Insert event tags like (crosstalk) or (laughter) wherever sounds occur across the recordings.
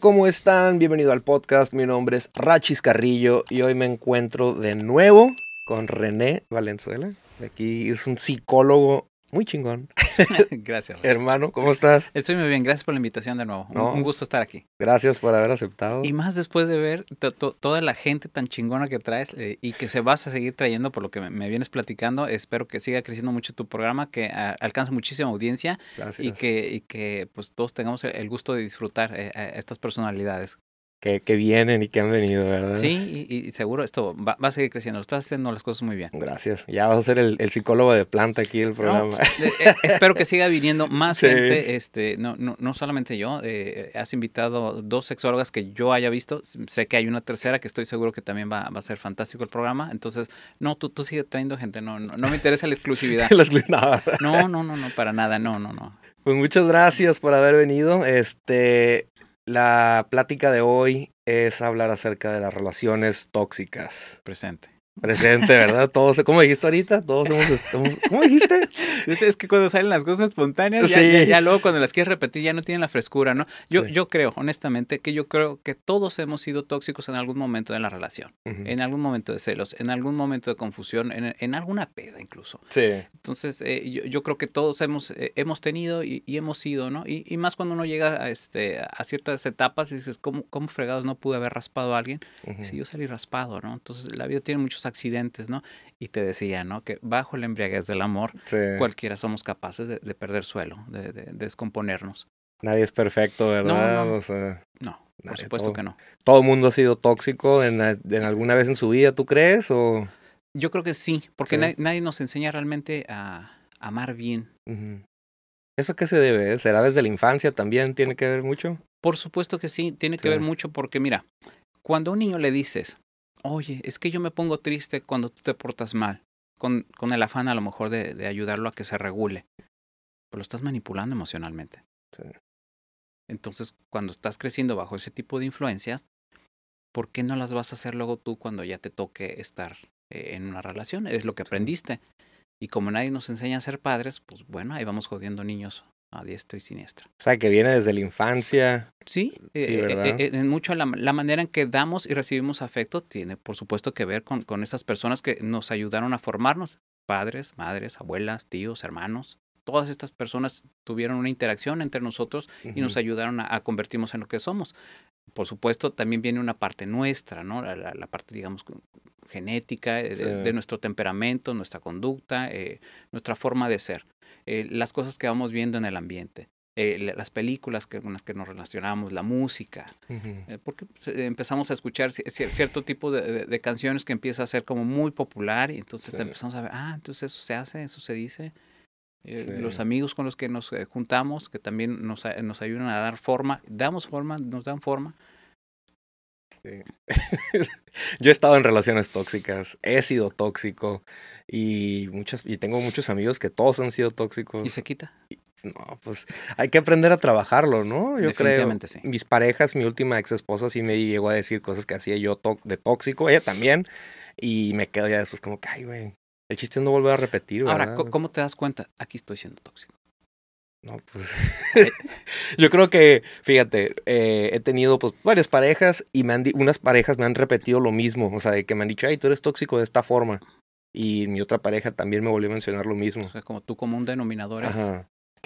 ¿cómo están? Bienvenido al podcast. Mi nombre es Rachis Carrillo y hoy me encuentro de nuevo con René Valenzuela. Aquí es un psicólogo muy chingón. (laughs) gracias. Hermano, ¿cómo estás? Estoy muy bien, gracias por la invitación de nuevo. un, gusto estar aquí. Gracias por haber aceptado. Y más después de ver toda la gente tan chingona que traes eh, y que se vas a seguir trayendo por lo que me, vienes platicando. Espero que siga creciendo mucho tu programa, que alcance muchísima audiencia gracias. y que, y que pues todos tengamos el, gusto de disfrutar eh, estas personalidades que, vienen y que han venido, ¿verdad? Sí, y, seguro esto va, a seguir creciendo. Estás haciendo las cosas muy bien. Gracias. Ya vas a ser el, psicólogo de planta aquí del programa. Pues, eh, eh, (laughs) espero que siga viniendo más gente. Este, no, no, no solamente yo. Eh, has invitado dos sexólogas que yo haya visto. Sé que hay una tercera que estoy seguro que también va, a ser fantástico el programa. Entonces, no, tú, tú sigues trayendo gente. No, no, me interesa la exclusividad. (laughs) no, no, no, no, para nada. No, no, no. Pues muchas gracias por haber venido. Este, la plática de hoy es hablar acerca de las relaciones tóxicas. Presente. Presente, ¿verdad? Todos, ¿cómo dijiste ahorita? Todos hemos, ¿cómo dijiste? (laughs) Es que cuando salen las cosas espontáneas, ya, ya, luego cuando las quieres repetir ya no tienen la frescura, ¿no? Yo, yo creo, honestamente, que yo creo que todos hemos sido tóxicos en algún momento de la relación, en algún momento de celos, en algún momento de confusión, en, en alguna peda incluso. Sí. Entonces, eh, yo, yo, creo que todos hemos, eh, hemos tenido y, hemos sido, ¿no? Y, más cuando uno llega a, este, a ciertas etapas y dices, ¿cómo, cómo fregados no pude haber raspado a alguien? Si yo salí raspado, ¿no? Entonces, la vida tiene muchos accidentes, ¿no? Y te decía, ¿no? Que bajo la embriaguez del amor, cualquiera somos capaces de, perder suelo, de, descomponernos. Nadie es perfecto, ¿verdad? No, o sea, no por supuesto que no. ¿Todo el mundo ha sido tóxico en, alguna vez en su vida, tú crees? O... Yo creo que sí, porque Nadie, nos enseña realmente a, amar bien. ¿Eso qué se debe? ¿Eh? ¿Será desde la infancia también? ¿Tiene que ver mucho? Por supuesto que sí, tiene que ver mucho porque mira, cuando a un niño le dices, oye, es que yo me pongo triste cuando tú te portas mal, con, el afán a lo mejor de, ayudarlo a que se regule. Pero lo estás manipulando emocionalmente. Entonces, cuando estás creciendo bajo ese tipo de influencias, ¿por qué no las vas a hacer luego tú cuando ya te toque estar eh, en una relación? Es lo que aprendiste. Y como nadie nos enseña a ser padres, pues bueno, ahí vamos jodiendo niños diestra y siniestra. O sea, que viene desde la infancia. Sí, eh, eh, ¿verdad? Eh, en mucho la, manera en que damos y recibimos afecto tiene, por supuesto, que ver con, con esas personas que nos ayudaron a formarnos, padres, madres, abuelas, tíos, hermanos. Todas estas personas tuvieron una interacción entre nosotros y nos ayudaron a, convertirnos en lo que somos por supuesto, también viene una parte nuestra, ¿no? La, la, parte, digamos, genética, eh, de, nuestro temperamento, nuestra conducta, eh, nuestra forma de ser, eh, las cosas que vamos viendo en el ambiente. las películas que, con las que nos relacionamos, la música, porque pues, empezamos a escuchar cierto tipo de, canciones que empieza a ser como muy popular y entonces empezamos a ver, ah, entonces eso se hace, eso se dice, eh, los amigos con los que nos eh, juntamos, que también nos, nos ayudan a dar forma, damos forma, nos dan forma. (laughs) Yo he estado en relaciones tóxicas, he sido tóxico y muchas y tengo muchos amigos que todos han sido tóxicos. ¿Y se quita? no, pues hay que aprender a trabajarlo, ¿no? Yo Definitivamente, creo. Sí. Mis parejas, mi última ex esposa sí me llegó a decir cosas que hacía yo de tóxico, ella también. Y me quedo ya después como que, ay, güey, el chiste es no volver a repetir, ¿verdad? Ahora, ¿cómo te das cuenta? Aquí estoy siendo tóxico. No, pues. (laughs) yo creo que, fíjate, eh, he tenido pues varias parejas y me han unas parejas me han repetido lo mismo. O sea, de que me han dicho, ay, tú eres tóxico de esta forma. Y mi otra pareja también me volvió a mencionar lo mismo. O sea, como tú, como un denominador. Es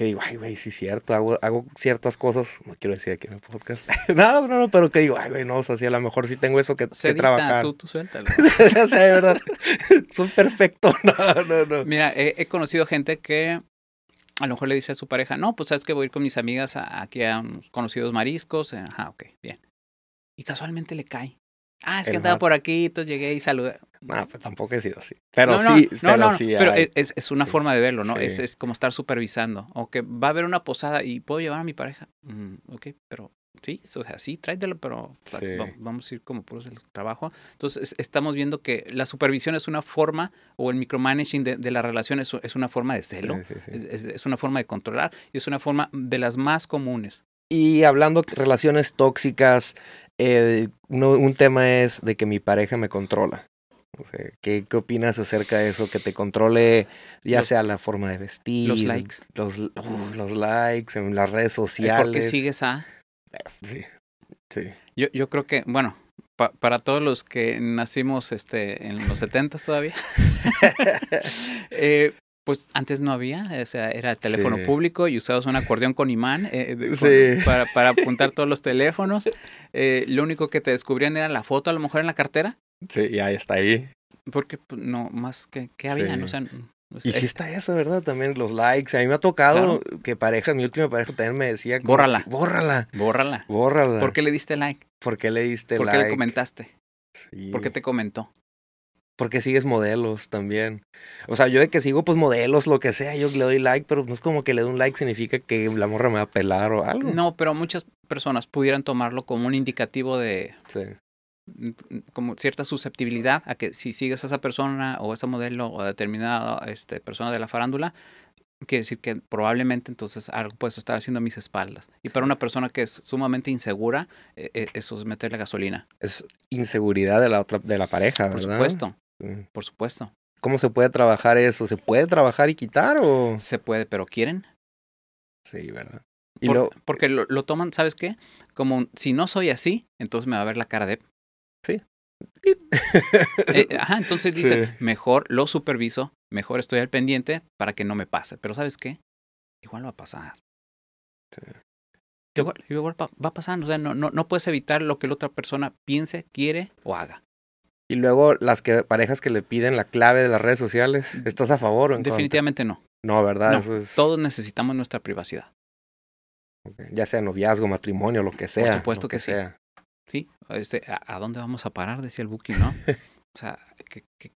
que digo, ay, güey, sí cierto, hago, hago, ciertas cosas, no quiero decir aquí en el podcast, (laughs) no, no, no, pero que digo, ay, güey, no, o sea, sí, a lo mejor sí tengo eso que, que trabajar. Tú, tú suéltalo. (laughs) o sea, de verdad, (laughs) son perfecto, no, no, no. Mira, he, conocido gente que a lo mejor le dice a su pareja, no, pues sabes que voy a ir con mis amigas aquí a unos conocidos mariscos, eh, ajá, ok, bien. Y casualmente le cae Ah, es que andaba por aquí, entonces llegué y saludé. No, pues tampoco he sido así. Pero sí, pero sí. es, una forma de verlo, ¿no? Es, como estar supervisando. O que va a haber una posada y puedo llevar a mi pareja. Mm, ok, pero sí, o sea, sí, tráetelo, pero vamos a ir como puros del trabajo. Entonces, estamos viendo que la supervisión es una forma, o el micromanaging de, la relación es, una forma de celo, es, una forma de controlar y es una forma de las más comunes. Y hablando de relaciones tóxicas, eh, un tema es de que mi pareja me controla. O sea, ¿qué, opinas acerca de eso? Que te controle, ya sea la forma de vestir. Los likes. Los, uh, likes en las redes sociales. ¿Por qué sigues a? Eh, sí. sí. Yo, yo creo que, bueno, para todos los que nacimos este, en los 70 todavía, (laughs) (laughs) eh, pues antes no había, o sea, era el teléfono público y usabas un acordeón con imán eh, para, (laughs) apuntar todos los teléfonos. Eh, lo único que te descubrían era la foto, a lo mejor en la cartera. Sí, ahí está ahí. Porque pues, no, más que, ¿qué habían, y sí está eso, ¿verdad? También los likes. A mí me ha tocado que pareja, mi última pareja también me decía... bórrala. Bórrala. Bórrala. Bórrala. ¿Por qué le diste like? ¿Por qué le diste like? ¿Por qué le comentaste? Sí. ¿Por qué te comentó? porque sigues modelos también. O sea, yo de que sigo pues modelos, lo que sea, yo le doy like, pero no es como que le doy un like significa que la morra me va a pelar o algo. No, pero muchas personas pudieran tomarlo como un indicativo de como cierta susceptibilidad a que si sigues a esa persona o a ese modelo o a determinada este, persona de la farándula, quiere decir que probablemente entonces algo puedes estar haciendo a mis espaldas. Y para una persona que es sumamente insegura, eh, eh, eso es meterle gasolina. Es inseguridad de la otra, de la pareja, ¿verdad? Por supuesto. Por supuesto. ¿Cómo se puede trabajar eso? ¿Se puede trabajar y quitar o...? Se puede, pero ¿quieren? Sí, ¿verdad? Porque lo, toman, ¿sabes qué? Como si no soy así, entonces me va a ver la cara de... Sí. (laughs) Eh, ajá, entonces dice, mejor lo superviso, mejor estoy al pendiente para que no me pase. Pero ¿sabes qué? Igual va a pasar. Sí. Igual, igual, va a pasar, o sea, no, no, no puedes evitar lo que la otra persona piense, quiere o haga. Y luego las que, parejas que le piden la clave de las redes sociales, mm. ¿estás a favor o en Definitivamente no. No, ¿verdad? Todos necesitamos nuestra privacidad. Ya sea noviazgo, matrimonio, lo que sea. Por supuesto que, Sí, sí. Este, ¿a, dónde vamos a parar? Decía el Buki, ¿no? (laughs) o sea,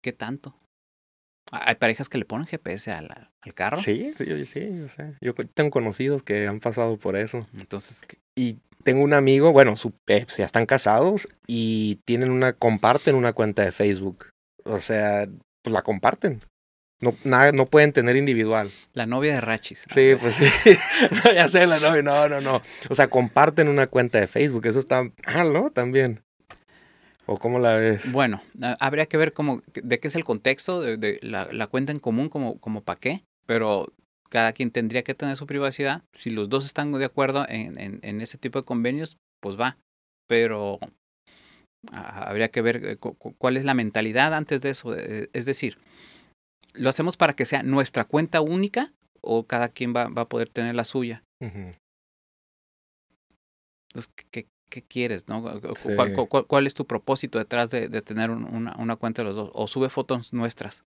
qué tanto? Hay parejas que le ponen GPS al, al carro. Sí, yo, sí, yo sé. Yo tengo conocidos que han pasado por eso. Entonces, y tengo un amigo, bueno, su, eh, pues, ya están casados y tienen una, comparten una cuenta de Facebook. O sea, pues la comparten. No, nada, no pueden tener individual. La novia de Rachis. Sí, ah, pues sí. (laughs) ya sé, la novia. No, no, no. O sea, comparten una cuenta de Facebook. Eso está ah, ¿no? También. ¿O cómo la ves? Bueno, habría que ver cómo, de qué es el contexto, de, la, cuenta en común, como, como para qué, pero cada quien tendría que tener su privacidad. Si los dos están de acuerdo en, en, ese tipo de convenios, pues va. Pero ah, habría que ver eh, cuál es la mentalidad antes de eso. Eh, es decir, ¿lo hacemos para que sea nuestra cuenta única o cada quien va, a poder tener la suya? Pues, que qué quieres, ¿no? cuál, es tu propósito detrás de, tener una, cuenta de los dos? O sube fotos nuestras.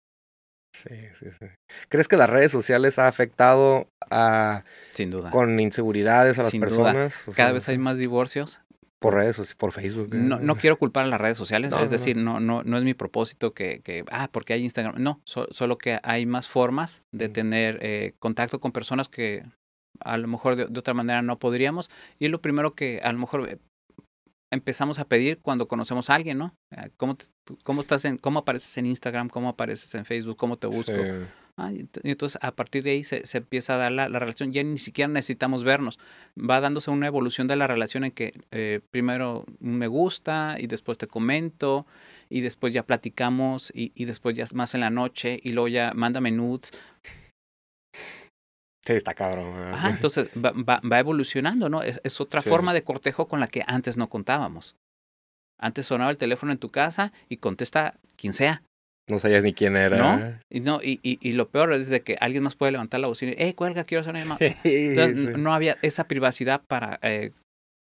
Sí, sí, sí. ¿Crees que las redes sociales ha afectado a... Sin duda. Con inseguridades a las personas? Cada vez hay más divorcios. Por redes sociales, por Facebook. Eh. No, quiero culpar a las redes sociales, es decir, no. no, no, es mi propósito que, ah, porque hay Instagram. No, solo que hay más formas de mm. tener eh, contacto con personas que a lo mejor de, de, otra manera no podríamos. Y lo primero que a lo mejor eh, empezamos a pedir cuando conocemos a alguien, ¿no? Ah, ¿Cómo, cómo, estás ¿Cómo apareces en Instagram? ¿Cómo apareces en Facebook? ¿Cómo te busco? Ah, y entonces, a partir de ahí se, empieza a dar la, relación. Ya ni siquiera necesitamos vernos. Va dándose una evolución de la relación en que eh, primero me gusta y después te comento y después ya platicamos y, después ya es más en la noche y luego ya mándame nudes. Sí, está cabrón. Ajá, entonces va, evolucionando, ¿no? Es, otra forma de cortejo con la que antes no contábamos. Antes sonaba el teléfono en tu casa y contesta quien sea. No sabías ni quién era. No, y, no, y, y, lo peor es de que alguien más puede levantar la bocina y, ¡eh, cuelga, quiero hacer una llamada. entonces, (laughs) No, había esa privacidad para, eh,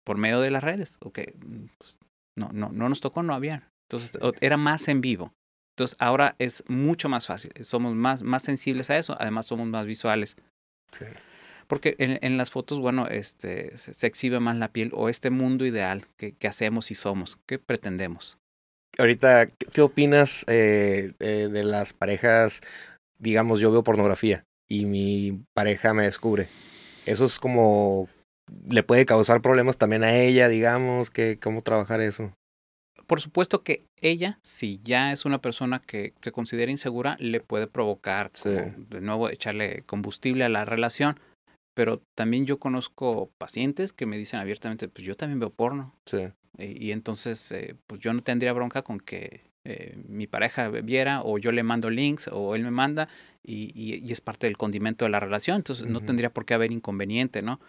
por medio de las redes. Mm, pues, no, no, no nos tocó, no había. Entonces era más en vivo. Entonces ahora es mucho más fácil, somos más, más sensibles a eso, además somos más visuales porque en, las fotos, bueno, este, se, exhibe más la piel o este mundo ideal que, hacemos y somos, que pretendemos. Ahorita, ¿qué, opinas eh, eh, de las parejas? Digamos, yo veo pornografía y mi pareja me descubre. Eso es como le puede causar problemas también a ella, digamos, que cómo trabajar eso. Por supuesto que ella, si ya es una persona que se considera insegura, le puede provocar de nuevo echarle combustible a la relación. Pero también yo conozco pacientes que me dicen abiertamente, pues yo también veo porno. Sí. Eh, y, entonces, eh, pues yo no tendría bronca con que eh, mi pareja viera o yo le mando links o él me manda y, es parte del condimento de la relación. Entonces no tendría por qué haber inconveniente, ¿no?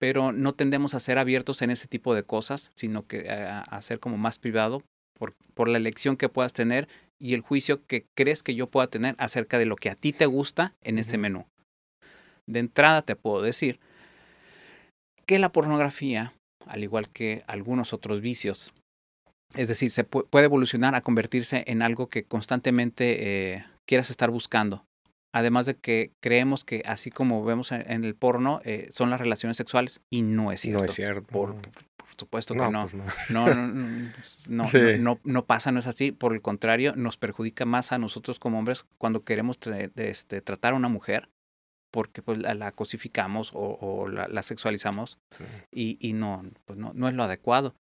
pero no tendemos a ser abiertos en ese tipo de cosas, sino que a, ser como más privado por, la elección que puedas tener y el juicio que crees que yo pueda tener acerca de lo que a ti te gusta en ese menú. De entrada te puedo decir que la pornografía, al igual que algunos otros vicios, es decir, se puede evolucionar a convertirse en algo que constantemente eh, quieras estar buscando. Además de que creemos que así como vemos e, en el porno, eh, son las relaciones sexuales y no es cierto. No es cierto. Por, supuesto que no. No. no. no. pasa, no es así. Por el contrario, nos perjudica más a nosotros como hombres cuando queremos este, tratar a una mujer porque pues la, cosificamos o, la, sexualizamos y, pues no, no es lo adecuado.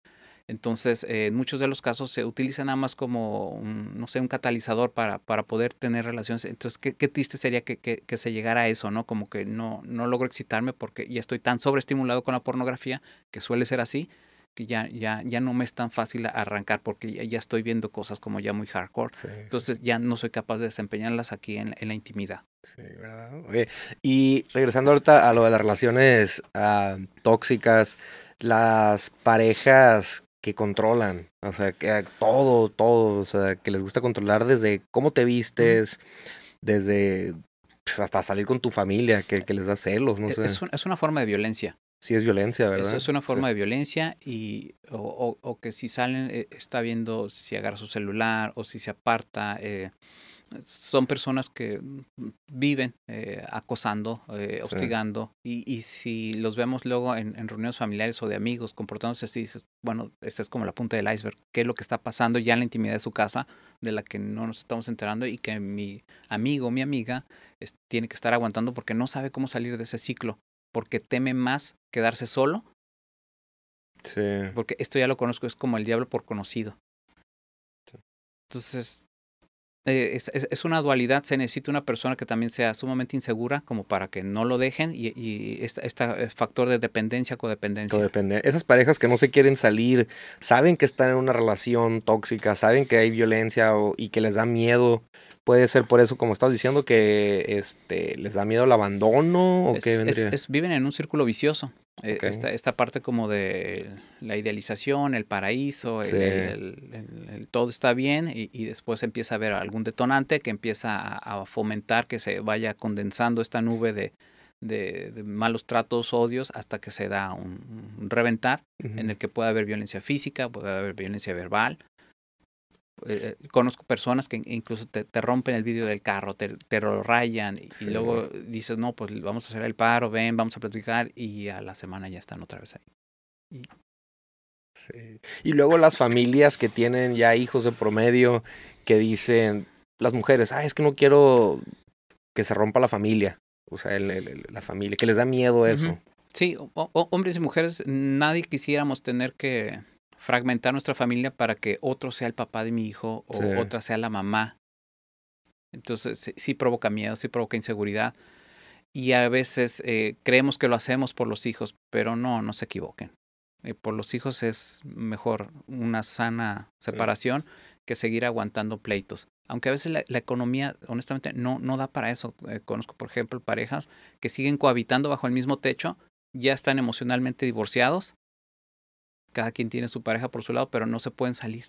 Entonces, eh, en muchos de los casos se utilizan nada más como, no sé, un catalizador para, para poder tener relaciones. Entonces, qué, triste sería que, se llegara a eso, ¿no? Como que no, no logro excitarme porque ya estoy tan sobreestimulado con la pornografía, que suele ser así, que ya, ya, ya no me es tan fácil arrancar porque ya, estoy viendo cosas como ya muy hardcore. Entonces, ya no soy capaz de desempeñarlas aquí en, la intimidad. Sí, ¿verdad? Oye, y regresando ahorita a lo de las relaciones ah, tóxicas, las parejas que controlan, o sea, que ah, todo, todo, o sea, que les gusta controlar desde cómo te vistes, desde pues, hasta salir con tu familia, que, les da celos, no e, es, sé. Es, una forma de violencia. Sí, es violencia, ¿verdad? Eso es una forma de violencia y o, o, o, que si salen, eh, está viendo si agarra su celular o si se aparta. Eh, son personas que mm, viven eh, acosando, eh, hostigando, y, y, si los vemos luego en, reuniones familiares o de amigos comportándose así, dices, bueno, esta es como la punta del iceberg, qué es lo que está pasando ya en la intimidad de su casa, de la que no nos estamos enterando y que mi amigo, o mi amiga, tiene que estar aguantando porque no sabe cómo salir de ese ciclo, porque teme más quedarse solo. Sí. Porque esto ya lo conozco, es como el diablo por conocido. Entonces, eh, es, una dualidad, se necesita una persona que también sea sumamente insegura como para que no lo dejen y, y este, factor de dependencia, codependencia. codependencia. Esas parejas que no se quieren salir, saben que están en una relación tóxica, saben que hay violencia y que les da miedo puede ser por eso, como estás diciendo, que este, les da miedo el abandono o que viven en un círculo vicioso. E-, esta, esta, parte como de la idealización, el paraíso, el, todo está bien y, después empieza a haber algún detonante que empieza a, fomentar que se vaya condensando esta nube de, malos tratos, odios, hasta que se da un, reventar en el que puede haber violencia física, puede haber violencia verbal, eh, eh, conozco personas que incluso te, rompen el vidrio del carro, te, lo rayan y, luego dices, no, pues vamos a hacer el paro, ven, vamos a platicar y a la semana ya están otra vez ahí. Y... luego las familias que tienen ya hijos de promedio que dicen, las mujeres, ah, es que no quiero que se rompa la familia, o sea, la familia, que les da miedo eso. Sí, hombres y mujeres, nadie quisiéramos tener que fragmentar nuestra familia para que otro sea el papá de mi hijo o otra sea la mamá. Entonces sí, provoca miedo, sí provoca inseguridad. Y a veces eh, creemos que lo hacemos por los hijos, pero no, no se equivoquen. Eh, por los hijos es mejor una sana separación que seguir aguantando pleitos. Aunque a veces la, economía, honestamente, no, no da para eso. Eh, conozco, por ejemplo, parejas que siguen cohabitando bajo el mismo techo, ya están emocionalmente divorciados cada quien tiene su pareja por su lado, pero no se pueden salir.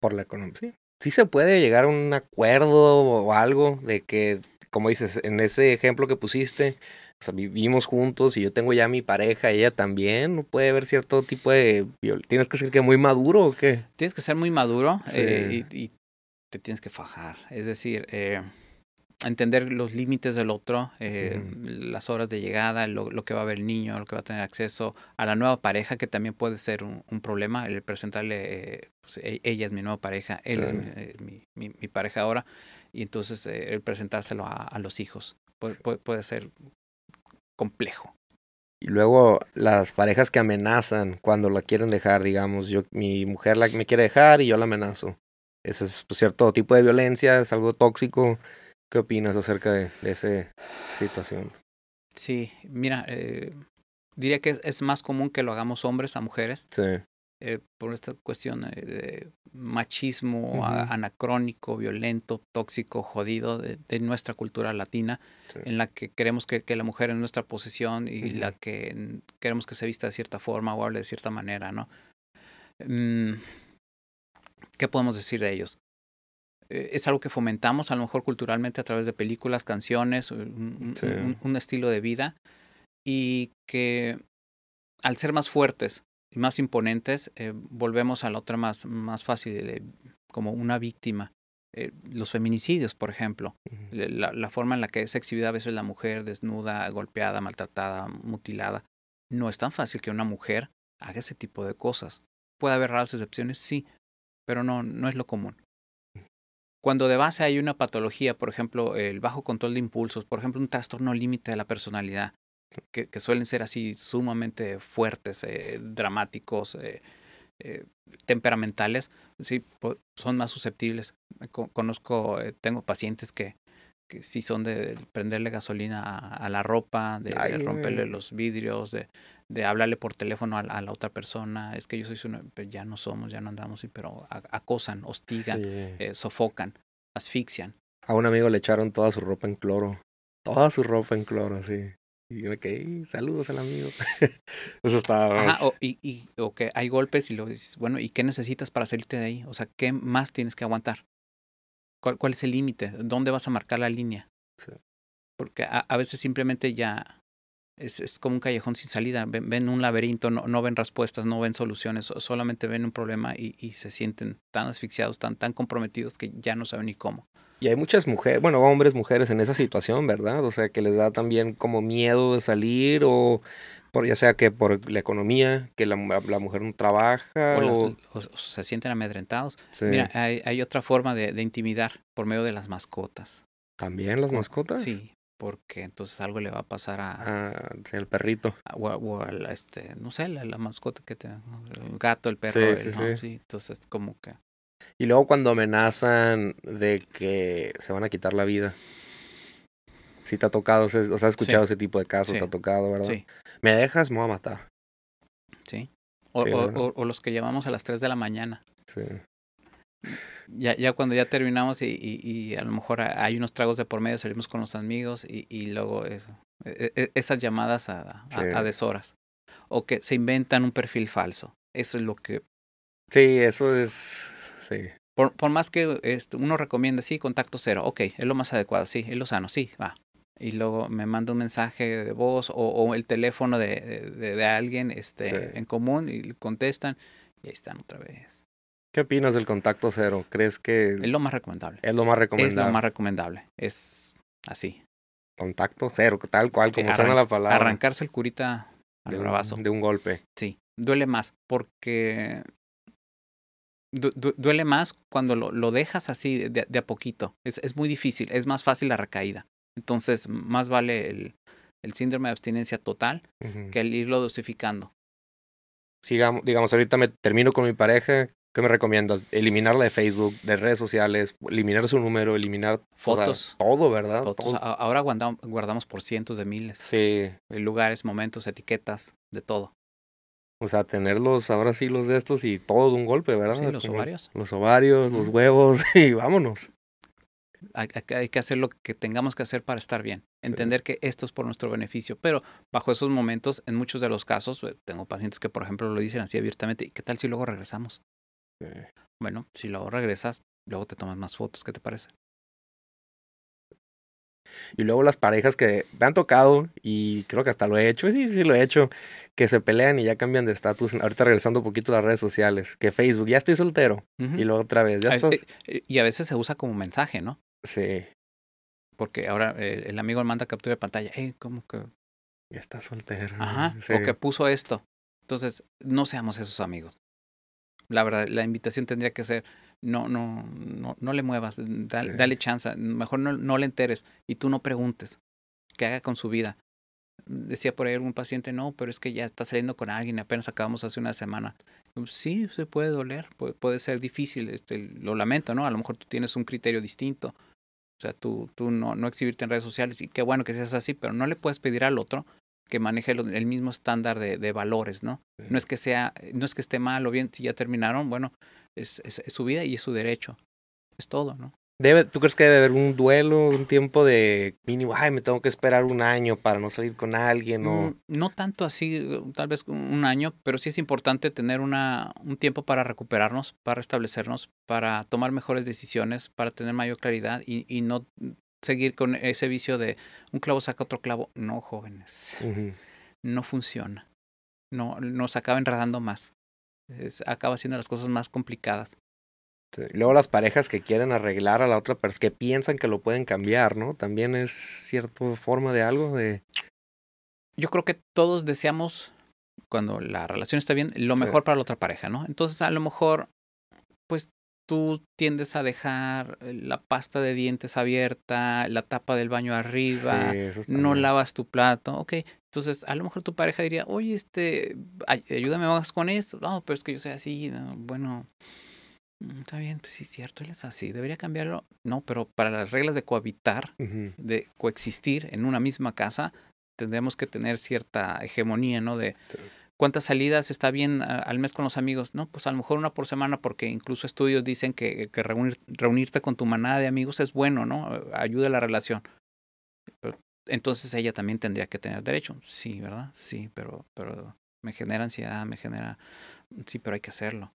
Por la economía. Sí. se puede llegar a un acuerdo o algo de que, como dices, en ese ejemplo que pusiste, sea, vivimos juntos y yo tengo ya mi pareja, ella también, no puede haber cierto tipo de ¿Tienes que ser que muy maduro o qué? Tienes que ser muy maduro eh, y, te tienes que fajar. Es decir, eh, entender los límites del otro, eh, las horas de llegada, lo, que va a ver el niño, lo que va a tener acceso a la nueva pareja, que también puede ser un, problema, el presentarle, eh, pues, e, ella es mi nueva pareja, él es mi, eh, mi, pareja ahora, y entonces el presentárselo a, a los hijos puede, puede, ser complejo. Y luego las parejas que amenazan cuando la quieren dejar, digamos, yo mi mujer la, me quiere dejar y yo la amenazo. Ese es pues, cierto tipo de violencia, es algo tóxico ¿Qué opinas acerca de, esa situación? Sí, mira, eh, diría que es, más común que lo hagamos hombres a mujeres. Sí. Eh, por esta cuestión eh, de machismo anacrónico, violento, tóxico, jodido de, nuestra cultura latina, en la que queremos que, la mujer en nuestra posición y la que queremos que se vista de cierta forma o hable de cierta manera, ¿no? Mm, ¿Qué podemos decir de ellos? Eh, es algo que fomentamos a lo mejor culturalmente a través de películas, canciones, un, estilo de vida y que al ser más fuertes y más imponentes, eh, volvemos a la otra más, más fácil, como una víctima. Eh, los feminicidios, por ejemplo, la, la, forma en la que es exhibida a veces la mujer desnuda, golpeada, maltratada, mutilada, no es tan fácil que una mujer haga ese tipo de cosas. Puede haber raras excepciones, sí, pero no, no es lo común. Cuando de base hay una patología, por ejemplo, el bajo control de impulsos, por ejemplo, un trastorno límite de la personalidad, que, suelen ser así sumamente fuertes, eh, dramáticos, eh, eh, temperamentales, sí, son más susceptibles. Conozco, tengo pacientes que, sí son de prenderle gasolina a, la ropa, de romperle los vidrios, de de hablarle por teléfono a, la otra persona, es que yo soy pues, ya no somos, ya no andamos, pero acosan, hostigan, eh, sofocan, asfixian. A un amigo le echaron toda su ropa en cloro, toda su ropa en cloro, sí. Y yo me saludos al amigo. (laughs) Eso estaba... Ajá, o, y, y o que hay golpes y lo dices, bueno, ¿y qué necesitas para salirte de ahí? O sea, ¿qué más tienes que aguantar? ¿Cuál, es el límite? ¿Dónde vas a marcar la línea? Porque a, a veces simplemente ya es, como un callejón sin salida. Ven, un laberinto, no, no, ven respuestas, no ven soluciones, solamente ven un problema y, se sienten tan asfixiados, tan, tan comprometidos que ya no saben ni cómo. Y hay muchas mujeres, bueno, hombres, mujeres en esa situación, ¿verdad? O sea, que les da también como miedo de salir o por, ya sea que por la economía, que la, mujer no trabaja. O, se sienten amedrentados. Mira, hay, otra forma de, de intimidar por medio de las mascotas. ¿También las mascotas? Sí, porque entonces algo le va a pasar a... el ah, perrito. o, este, no sé, la, mascota que te... El gato, el perro, sí, entonces como que... Y luego cuando amenazan de que se van a quitar la vida. Si te ha tocado, o sea, has escuchado ese tipo de casos, te ha tocado, ¿verdad? Sí. Me dejas, me voy a matar. Sí. O, o, o, los que llamamos a las 3 de la mañana. Sí. Ya, ya cuando ya terminamos y, a lo mejor hay unos tragos de por medio, salimos con los amigos y, y luego e, e, esas llamadas a, a, deshoras. O que se inventan un perfil falso. Eso es lo que... Sí, eso es... Sí. Por, por más que este, uno recomienda, sí, contacto cero, ok, es lo más adecuado, sí, es lo sano, sí, va. Y luego me manda un mensaje de voz o, el teléfono de, de, alguien este, en común y contestan y ahí están otra vez. ¿Qué opinas del contacto cero? ¿Crees que...? Es lo más recomendable. Es lo más recomendable. Es lo más recomendable. Es así. Contacto cero, tal cual, como suena la palabra. Arrancarse el curita al de Un, de un golpe. Sí, duele más porque... duele más cuando lo, dejas así de, a poquito. Es, es muy difícil, es más fácil la recaída. Entonces, más vale el, síndrome de abstinencia total que el irlo dosificando. Sigamos, digamos, ahorita me termino con mi pareja, ¿Qué me recomiendas? Eliminarla de Facebook, de redes sociales, eliminar su número, eliminar fotos. todo, ¿verdad? Ahora guardamos, por cientos de miles. Sí. Eh, lugares, momentos, etiquetas, de todo. O sea, tenerlos ahora sí los de estos y todo de un golpe, ¿verdad? los ovarios. Los ovarios, los huevos (laughs) y vámonos. Hay, que hacer lo que tengamos que hacer para estar bien. Entender que esto es por nuestro beneficio. Pero bajo esos momentos, en muchos de los casos, eh, tengo pacientes que, por ejemplo, lo dicen así abiertamente, ¿y qué tal si luego regresamos? Este, bueno, si luego regresas, luego te tomas más fotos, ¿qué te parece? Y luego las parejas que me han tocado, y creo que hasta lo he hecho, sí, sí lo he hecho, que se pelean y ya cambian de estatus. Ahorita regresando un poquito a las redes sociales, que Facebook, ya estoy soltero. Y luego otra vez, ya eh, Y a veces se usa como mensaje, ¿no? Sí. Porque ahora eh, el amigo manda captura de pantalla, ¿eh? ¿cómo que...? Ya está soltero. Ajá, o que puso esto. Entonces, no seamos esos amigos la verdad, la invitación tendría que ser, no, no, no, no le muevas, dale chance, mejor no, no le enteres y tú no preguntes qué haga con su vida. Decía por ahí algún paciente, no, pero es que ya está saliendo con alguien, apenas acabamos hace una semana. Sí, se puede doler, puede, ser difícil, este, lo lamento, ¿no? A lo mejor tú tienes un criterio distinto, o sea, tú, tú no, no exhibirte en redes sociales y qué bueno que seas así, pero no le puedes pedir al otro que maneje el, mismo estándar de, valores, ¿no? No es que sea, no es que esté mal o bien, si ya terminaron, bueno, es, su vida y es su derecho. Es todo, ¿no? Debe, ¿Tú crees que debe haber un duelo, un tiempo de mínimo, ay, me tengo que esperar un año para no salir con alguien? No, mm, no tanto así, uh, tal vez un año, pero sí es importante tener una, un tiempo para recuperarnos, para restablecernos, para tomar mejores decisiones, para tener mayor claridad y no seguir con ese vicio de un clavo saca otro clavo. No, jóvenes, no funciona. No, nos acaba enredando más. acaba haciendo las cosas más complicadas. Luego las parejas que quieren arreglar a la otra es pues, que piensan que lo pueden cambiar, ¿no? También es cierta forma de algo de... Yo creo que todos deseamos, cuando la relación está bien, lo mejor para la otra pareja, ¿no? Entonces a lo mejor tú tiendes a dejar eh, la pasta de dientes abierta, la tapa del baño arriba, no lavas tu plato, ok. Entonces, a lo mejor tu pareja diría, oye, este, ayúdame hagas con esto. No, pero es que yo soy así, bueno, mm, está bien, pues sí, cierto, él es así, debería cambiarlo. No, pero para las reglas de cohabitar, de coexistir en una misma casa, tendremos que tener cierta hegemonía, ¿no? De, ¿Cuántas salidas está bien al mes con los amigos? No, pues a lo mejor una por semana, porque incluso estudios dicen que, reunirte con tu manada de amigos es bueno, ¿no? Eh, ayuda a la relación. entonces ella también tendría que tener derecho. Sí, ¿verdad? Sí, pero, pero me genera ansiedad, me genera... Sí, pero hay que hacerlo.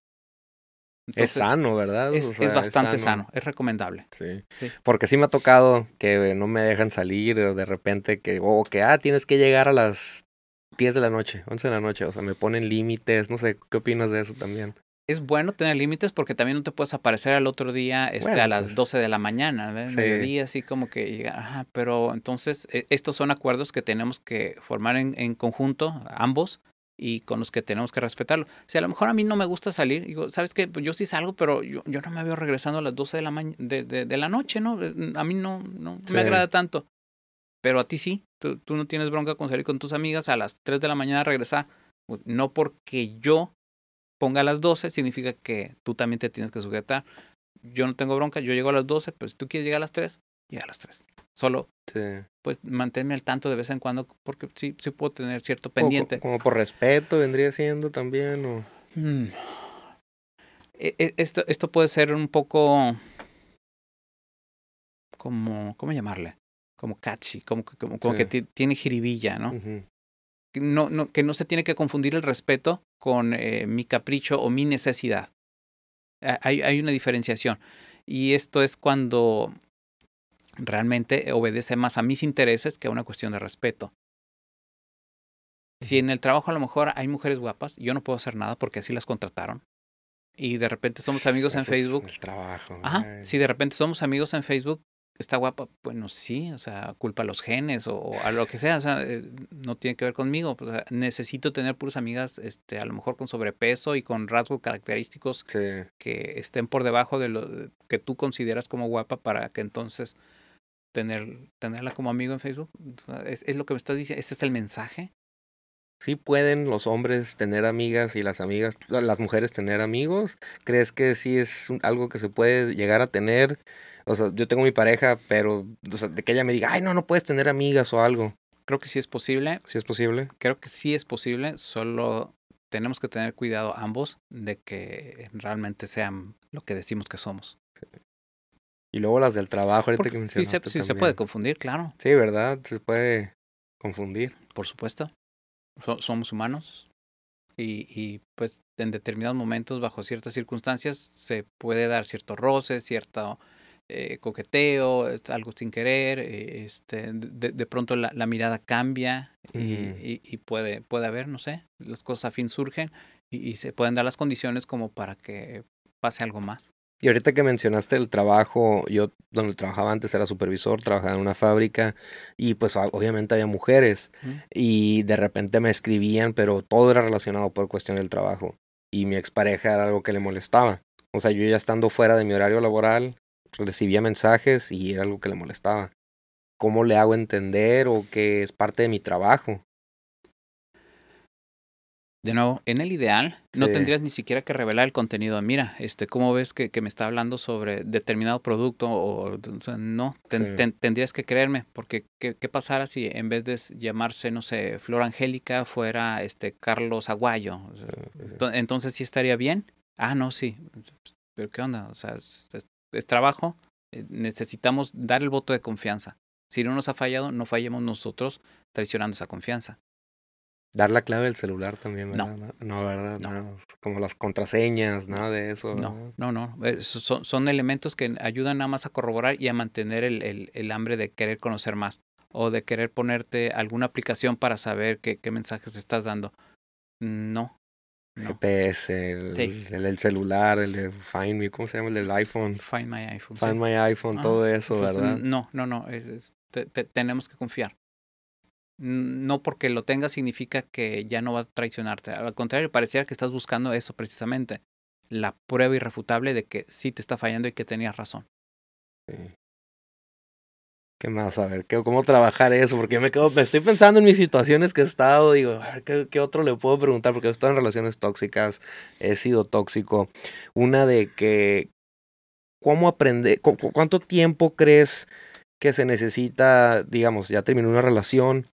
es sano, ¿verdad? Es, bastante sano. es recomendable. Sí. sí. Porque sí me ha tocado que no me dejan salir de repente, que, o que, ah, tienes que llegar a las 10 de la noche, 11 de la noche, o sea, me ponen límites, no sé, ¿qué opinas de eso también? Es bueno tener límites porque también no te puedes aparecer al otro día este, a las 12 pues. de la mañana, sí. mediodía, así como que pero entonces, e, estos son acuerdos que tenemos que formar en, conjunto, ambos, y con los que tenemos que respetarlo. Si a lo mejor a mí no me gusta salir, digo, ¿sabes qué? Pues yo sí salgo, pero yo, no me veo regresando a las 12 de la, de, la noche, ¿no? A mí no, no me agrada tanto. Pero a ti sí, tú, no tienes bronca con salir con tus amigas a las 3 de la mañana a regresar. Pues, no porque yo ponga a las 12 significa que tú también te tienes que sujetar. Yo no tengo bronca, yo llego a las 12, pero si tú quieres llegar a las 3, llega a las 3. Solo, pues manténme al tanto de vez en cuando, porque sí, puedo tener cierto pendiente. Como, por respeto vendría siendo también, mm. e, e, Esto, esto puede ser un poco... Como, ¿Cómo llamarle? como catchy, como, como, que tiene jiribilla, ¿no? no, ¿no? Que no se tiene que confundir el respeto con eh, mi capricho o mi necesidad. Hay, hay una diferenciación. Y esto es cuando realmente obedece más a mis intereses que a una cuestión de respeto. Si en el trabajo a lo mejor hay mujeres guapas, yo no puedo hacer nada porque así las contrataron. Y de repente somos amigos en Facebook. el trabajo. Ajá. Si de repente somos amigos en Facebook, está guapa, bueno, sí, o sea, culpa a los genes o, a lo que sea, o sea, eh, no tiene que ver conmigo. Pues, necesito tener puras amigas, este, a lo mejor con sobrepeso y con rasgos característicos que estén por debajo de lo que tú consideras como guapa para que entonces tener, tenerla como amigo en Facebook. es, es, lo que me estás diciendo, ese es el mensaje sí pueden los hombres tener amigas y las amigas, las mujeres tener amigos? ¿Crees que sí es algo que se puede llegar a tener? O sea, yo tengo mi pareja, pero de que ella me diga, ay, no, no puedes tener amigas o algo. Creo que sí es posible. Sí es posible. Creo que sí es posible, solo tenemos que tener cuidado ambos de que realmente sean lo que decimos que somos. Y luego las del trabajo, ahorita que sí se puede confundir, claro. Sí, ¿verdad? Se puede confundir. Por supuesto somos humanos y, y, pues en determinados momentos, bajo ciertas circunstancias, se puede dar cierto roce, cierto eh, coqueteo, algo sin querer, eh, este, de, de pronto la, la, mirada cambia y, y, y, puede, puede haber, no sé, las cosas a fin surgen y se pueden dar las condiciones como para que pase algo más. Y ahorita que mencionaste el trabajo, yo donde trabajaba antes era supervisor, trabajaba en una fábrica y pues ah, obviamente había mujeres y de repente me escribían, pero todo era relacionado por cuestión del trabajo y mi expareja era algo que le molestaba. O sea, yo ya estando fuera de mi horario laboral, recibía mensajes y era algo que le molestaba. ¿Cómo le hago entender o que es parte de mi trabajo? de nuevo, en el ideal no tendrías ni siquiera que revelar el contenido. Mira, este, ¿cómo ves que, me está hablando sobre determinado producto? O, no, tendrías que creerme, porque ¿qué, ¿qué, pasara si en vez de llamarse, no sé, Flor Angélica, fuera este Carlos Aguayo? entonces sí estaría bien. Ah, no, sí. Pero ¿qué onda? O sea, es trabajo. Eh, necesitamos dar el voto de confianza. Si no nos ha fallado, no fallemos nosotros traicionando esa confianza. Dar la clave del celular también, ¿verdad? No, ¿verdad? No. Como las contraseñas, nada de eso. No, no, no. Eh, son, son, elementos que ayudan nada más a corroborar y a mantener el, el, hambre de querer conocer más o de querer ponerte alguna aplicación para saber qué, qué mensajes estás dando. No. GPS, el, el, celular, el Find Me, ¿cómo se llama? El del iPhone. Find My iPhone. Find My iPhone, todo eso, ¿verdad? No, no, no. Es, tenemos que confiar no porque lo tengas significa que ya no va a traicionarte. Al contrario, pareciera que estás buscando eso precisamente, la prueba irrefutable de que sí te está fallando y que tenías razón. Sí. ¿Qué más? A ver, ¿cómo trabajar eso? Porque me quedo, me estoy pensando en mis situaciones que he estado, digo, ¿qué, ¿qué, otro le puedo preguntar? Porque he estado en relaciones tóxicas, he sido tóxico. Una de que, ¿cómo aprender? ¿Cuánto tiempo crees que se necesita, digamos, ya terminó una relación,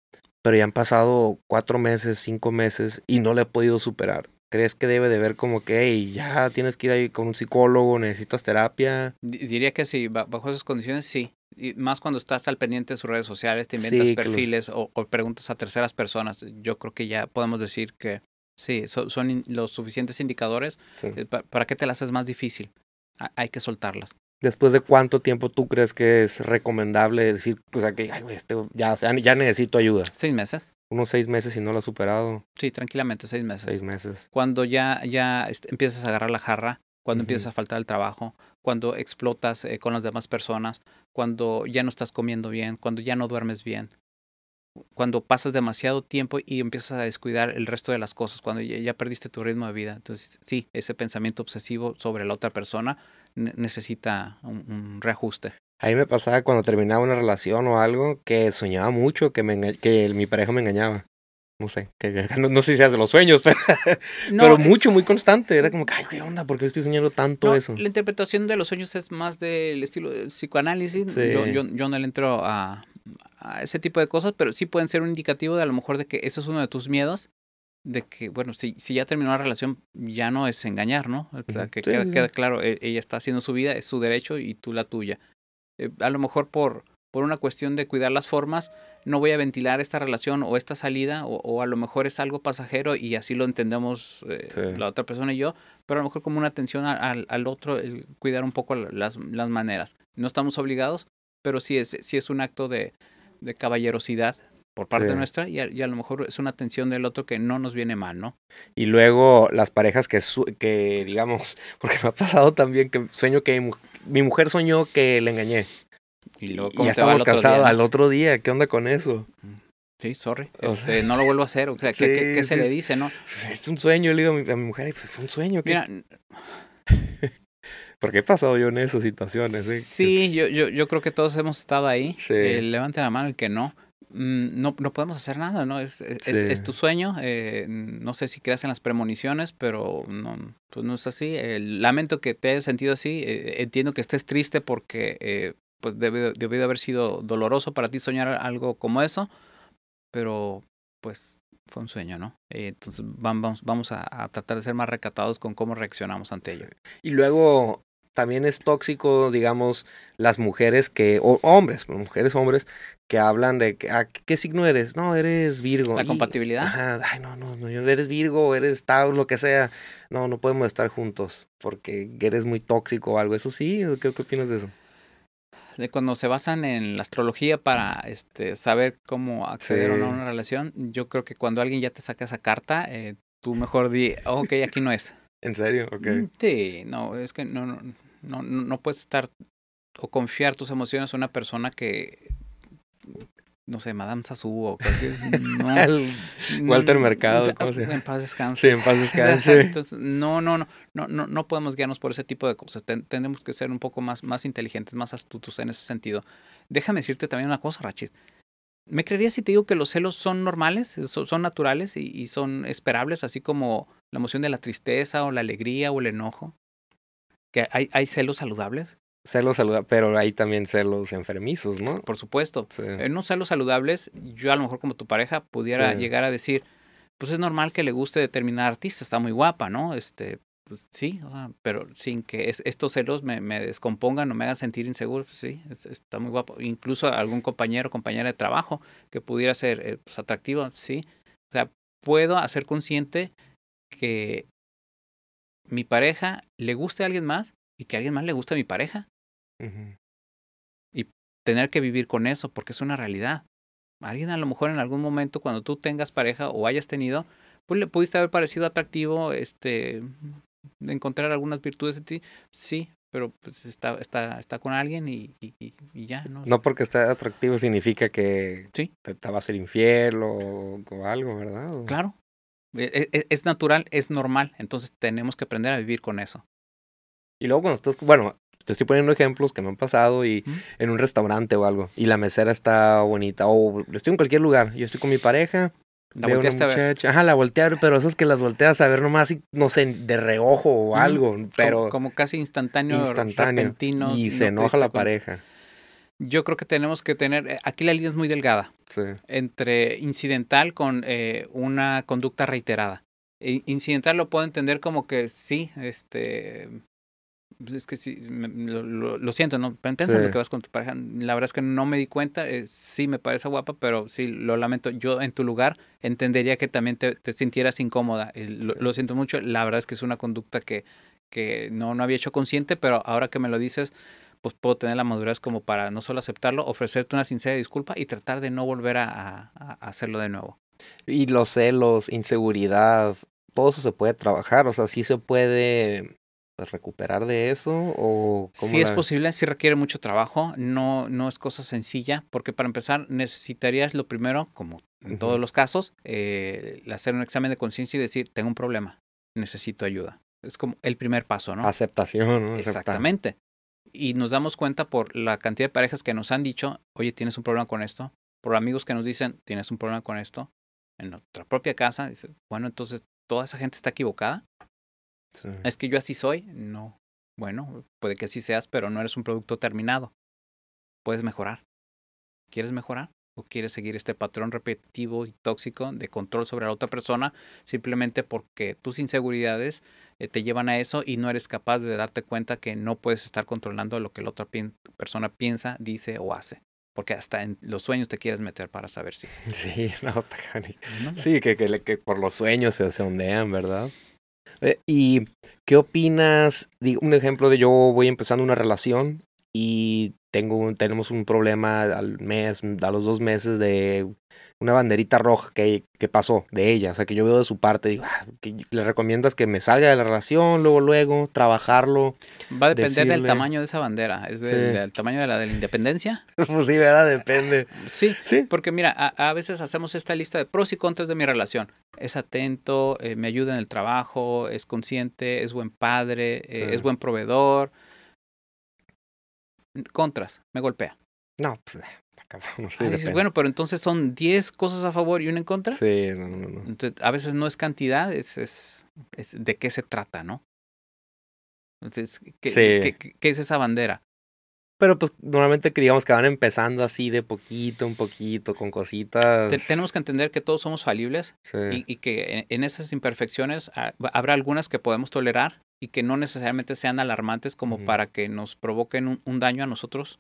pero ya han pasado cuatro meses, cinco meses y no le he podido superar. ¿Crees que debe de ver como que, hey, ya tienes que ir ahí con un psicólogo, necesitas terapia? Diría que sí, bajo esas condiciones sí. Y más cuando estás al pendiente de sus redes sociales, te inventas perfiles o, preguntas a terceras personas. Yo creo que ya podemos decir que sí, son los suficientes indicadores eh, para, qué te las haces más difícil. hay que soltarlas después de cuánto tiempo tú crees que es recomendable decir, pues este, sea, que ya, ya necesito ayuda? Seis meses. Unos seis meses y no lo has superado. Sí, tranquilamente, seis meses. Seis meses. Cuando ya, ya empiezas a agarrar la jarra, cuando empiezas a faltar el trabajo, cuando explotas eh, con las demás personas, cuando ya no estás comiendo bien, cuando ya no duermes bien, cuando pasas demasiado tiempo y empiezas a descuidar el resto de las cosas, cuando ya perdiste tu ritmo de vida. Entonces, sí, ese pensamiento obsesivo sobre la otra persona necesita un, reajuste. A mí me pasaba cuando terminaba una relación o algo que soñaba mucho que, que mi pareja me engañaba. No sé, que, no, sé si de los sueños, (laughs) pero, mucho, muy constante. Era como, ay, ¿qué onda? ¿Por qué estoy soñando tanto eso? La interpretación de los sueños es más del estilo psicoanálisis. Yo, yo, no le entro a, a ese tipo de cosas, pero sí pueden ser un indicativo de a lo mejor de que eso es uno de tus miedos de que, bueno, si, si ya terminó la relación, ya no es engañar, ¿no? O sea, que queda, claro, e, ella está haciendo su vida, es su derecho y tú la tuya. Eh, a lo mejor por, por una cuestión de cuidar las formas, no voy a ventilar esta relación o esta salida, o, a lo mejor es algo pasajero y así lo entendemos eh, la otra persona y yo, pero a lo mejor como una atención al otro, el cuidar un poco las, maneras. No estamos obligados, pero sí es, es un acto de, de caballerosidad por parte nuestra y a, lo mejor es una atención del otro que no nos viene mal, ¿no? Y luego las parejas que, digamos, (laughs) porque me ha pasado también que sueño que mi, mujer soñó que le engañé. Y, luego, y ya estamos casados al otro día, ¿qué onda con eso? Mm, sí, sorry, este, no lo vuelvo a hacer, o sea, ¿qué, se le dice, no? Pues, es un sueño, le digo a mi, mujer, pues fue un sueño. que. Mira... (laughs) Porque he pasado yo en esas situaciones. ¿eh? Sí, yo, yo, yo creo que todos hemos estado ahí. Eh, levante la mano el que no. Mm, no, podemos hacer nada, ¿no? Es, tu sueño. Eh, no sé si creas en las premoniciones, pero no, pues no es así. Eh, lamento que te hayas sentido así. Eh, entiendo que estés triste porque pues debió, haber sido doloroso para ti soñar algo como eso, pero pues fue un sueño, ¿no? entonces vamos, vamos a, tratar de ser más recatados con cómo reaccionamos ante ello. Y luego también es tóxico, digamos, las mujeres que, o hombres, mujeres, hombres, que hablan de, ah, ¿qué signo eres? No, eres Virgo. La compatibilidad. ay, no, no, no, eres Virgo, eres Tauro, lo que sea. No, no podemos estar juntos porque eres muy tóxico o algo. Eso sí, ¿qué, opinas de eso? De cuando se basan en la astrología para este, saber cómo acceder a una relación, yo creo que cuando alguien ya te saca esa carta, eh, tú mejor di, ok, aquí no es. ¿En serio? Mm, sí, no, es que no, no, no, no puedes estar o confiar tus emociones a una persona que no sé, Madame Sassou o cualquier... (laughs) No, Walter Mercado, ¿cómo se llama? En paz descanse. Sí, en paz descanse. (laughs) Entonces, no, no, no, no, no podemos guiarnos por ese tipo de cosas. tenemos que ser un poco más, más inteligentes, más astutos en ese sentido. Déjame decirte también una cosa, Rachis. ¿Me creerías si te digo que los celos son normales, son, naturales y, son esperables, así como la emoción de la tristeza o la alegría o el enojo. Que hay, hay celos saludables. Celos saludables, pero hay también celos enfermizos, ¿no? Por supuesto. En unos celos saludables, yo a lo mejor como tu pareja pudiera llegar a decir, pues es normal que le guste determinada artista, está muy guapa, ¿no? Este, pues sí, pero sin que estos celos me, descompongan o me hagan sentir inseguro, pues, sí, está muy guapo. Incluso algún compañero o compañera de trabajo que pudiera ser eh, pues, atractivo, sí. O sea, puedo hacer consciente que mi pareja le guste a alguien más y que alguien más le guste a mi pareja. Y tener que vivir con eso, porque es una realidad. Alguien a lo mejor en algún momento cuando tú tengas pareja o hayas tenido, pues le pudiste haber parecido atractivo, este, encontrar algunas virtudes en ti, sí, pero pues está, está, está con alguien y, y, ya, ¿no? No porque esté atractivo significa que ¿Sí? te, va a ser infiel o, algo, ¿verdad? Claro, e, e, es, natural, es normal, entonces tenemos que aprender a vivir con eso. Y luego cuando estás, bueno, te estoy poniendo ejemplos que me han pasado y en un restaurante o algo, y la mesera está bonita, o estoy en cualquier lugar, yo estoy con mi pareja, la veo a ver, ajá, la voltear, pero esas que las volteas a ver nomás, y, no sé, de reojo o algo, pero... Como, casi instantáneo, instantáneo Y se enoja la pareja yo creo que tenemos que tener, eh, aquí la línea es muy delgada, sí. entre incidental con eh, una conducta reiterada. incidental lo puedo entender como que sí, este, es que sí, lo, siento, ¿no? Piensa lo que vas con tu pareja. La verdad es que no me di cuenta, eh, sí me parece guapa, pero sí, lo lamento. Yo en tu lugar entendería que también te, sintieras incómoda. lo, lo siento mucho, la verdad es que es una conducta que, que no, no había hecho consciente, pero ahora que me lo dices, pues puedo tener la madurez como para no solo aceptarlo, ofrecerte una sincera disculpa y tratar de no volver a, hacerlo de nuevo. Y los celos, inseguridad, todo eso se puede trabajar, o sea, sí se puede pues, recuperar de eso o sí es posible sí requiere mucho trabajo no no es cosa sencilla porque para empezar necesitarías lo primero como en todos los casos eh, hacer un examen de conciencia y decir tengo un problema necesito ayuda es como el primer paso no aceptación exactamente y nos damos cuenta por la cantidad de parejas que nos han dicho, oye, tienes un problema con esto, por amigos que nos dicen, tienes un problema con esto, en nuestra propia casa, dice, bueno, entonces toda esa gente está equivocada. Es que yo así soy, no. Bueno, puede que así seas, pero no eres un producto terminado. Puedes mejorar. ¿Quieres mejorar? ¿O quieres seguir este patrón repetitivo y tóxico de control sobre la otra persona simplemente porque tus inseguridades eh, te llevan a eso y no eres capaz de darte cuenta que no puedes estar controlando lo que la otra persona piensa, dice o hace. Porque hasta en los sueños te quieres meter para saber si. (laughs) Sí, que, por los sueños se, ¿verdad? Eh, ¿Y qué opinas? Digo, un ejemplo de yo voy empezando una relación y tengo tenemos un problema al mes, a los dos meses de una banderita roja que, que pasó de ella. O sea, que yo veo de su parte, digo, ah, le recomiendas que me salga de la relación, luego, luego, trabajarlo. Va a depender del tamaño de esa bandera, es del, tamaño de la de la independencia. (laughs) pues sí, ¿verdad? Depende. Sí, sí. porque mira, a, veces hacemos esta lista de pros y contras de mi relación. Es atento, eh, me ayuda en el trabajo, es consciente, es buen padre, eh, es buen proveedor contras, me golpea. No, pues, acabamos. Eh, (laughs) bueno, pero entonces son 10 cosas a favor y una en contra. Sí, no, no, no. Entonces, a veces no es cantidad, es, es, de qué se trata, ¿no? Entonces, ¿qué, sí. ¿qué, qué, qué es esa bandera? Pero pues normalmente que digamos que van empezando así de poquito, un poquito, con cositas. tenemos que entender que todos somos falibles y, que en, esas imperfecciones ah, habrá algunas que podemos tolerar y que no necesariamente sean alarmantes como para que nos provoquen un, daño a nosotros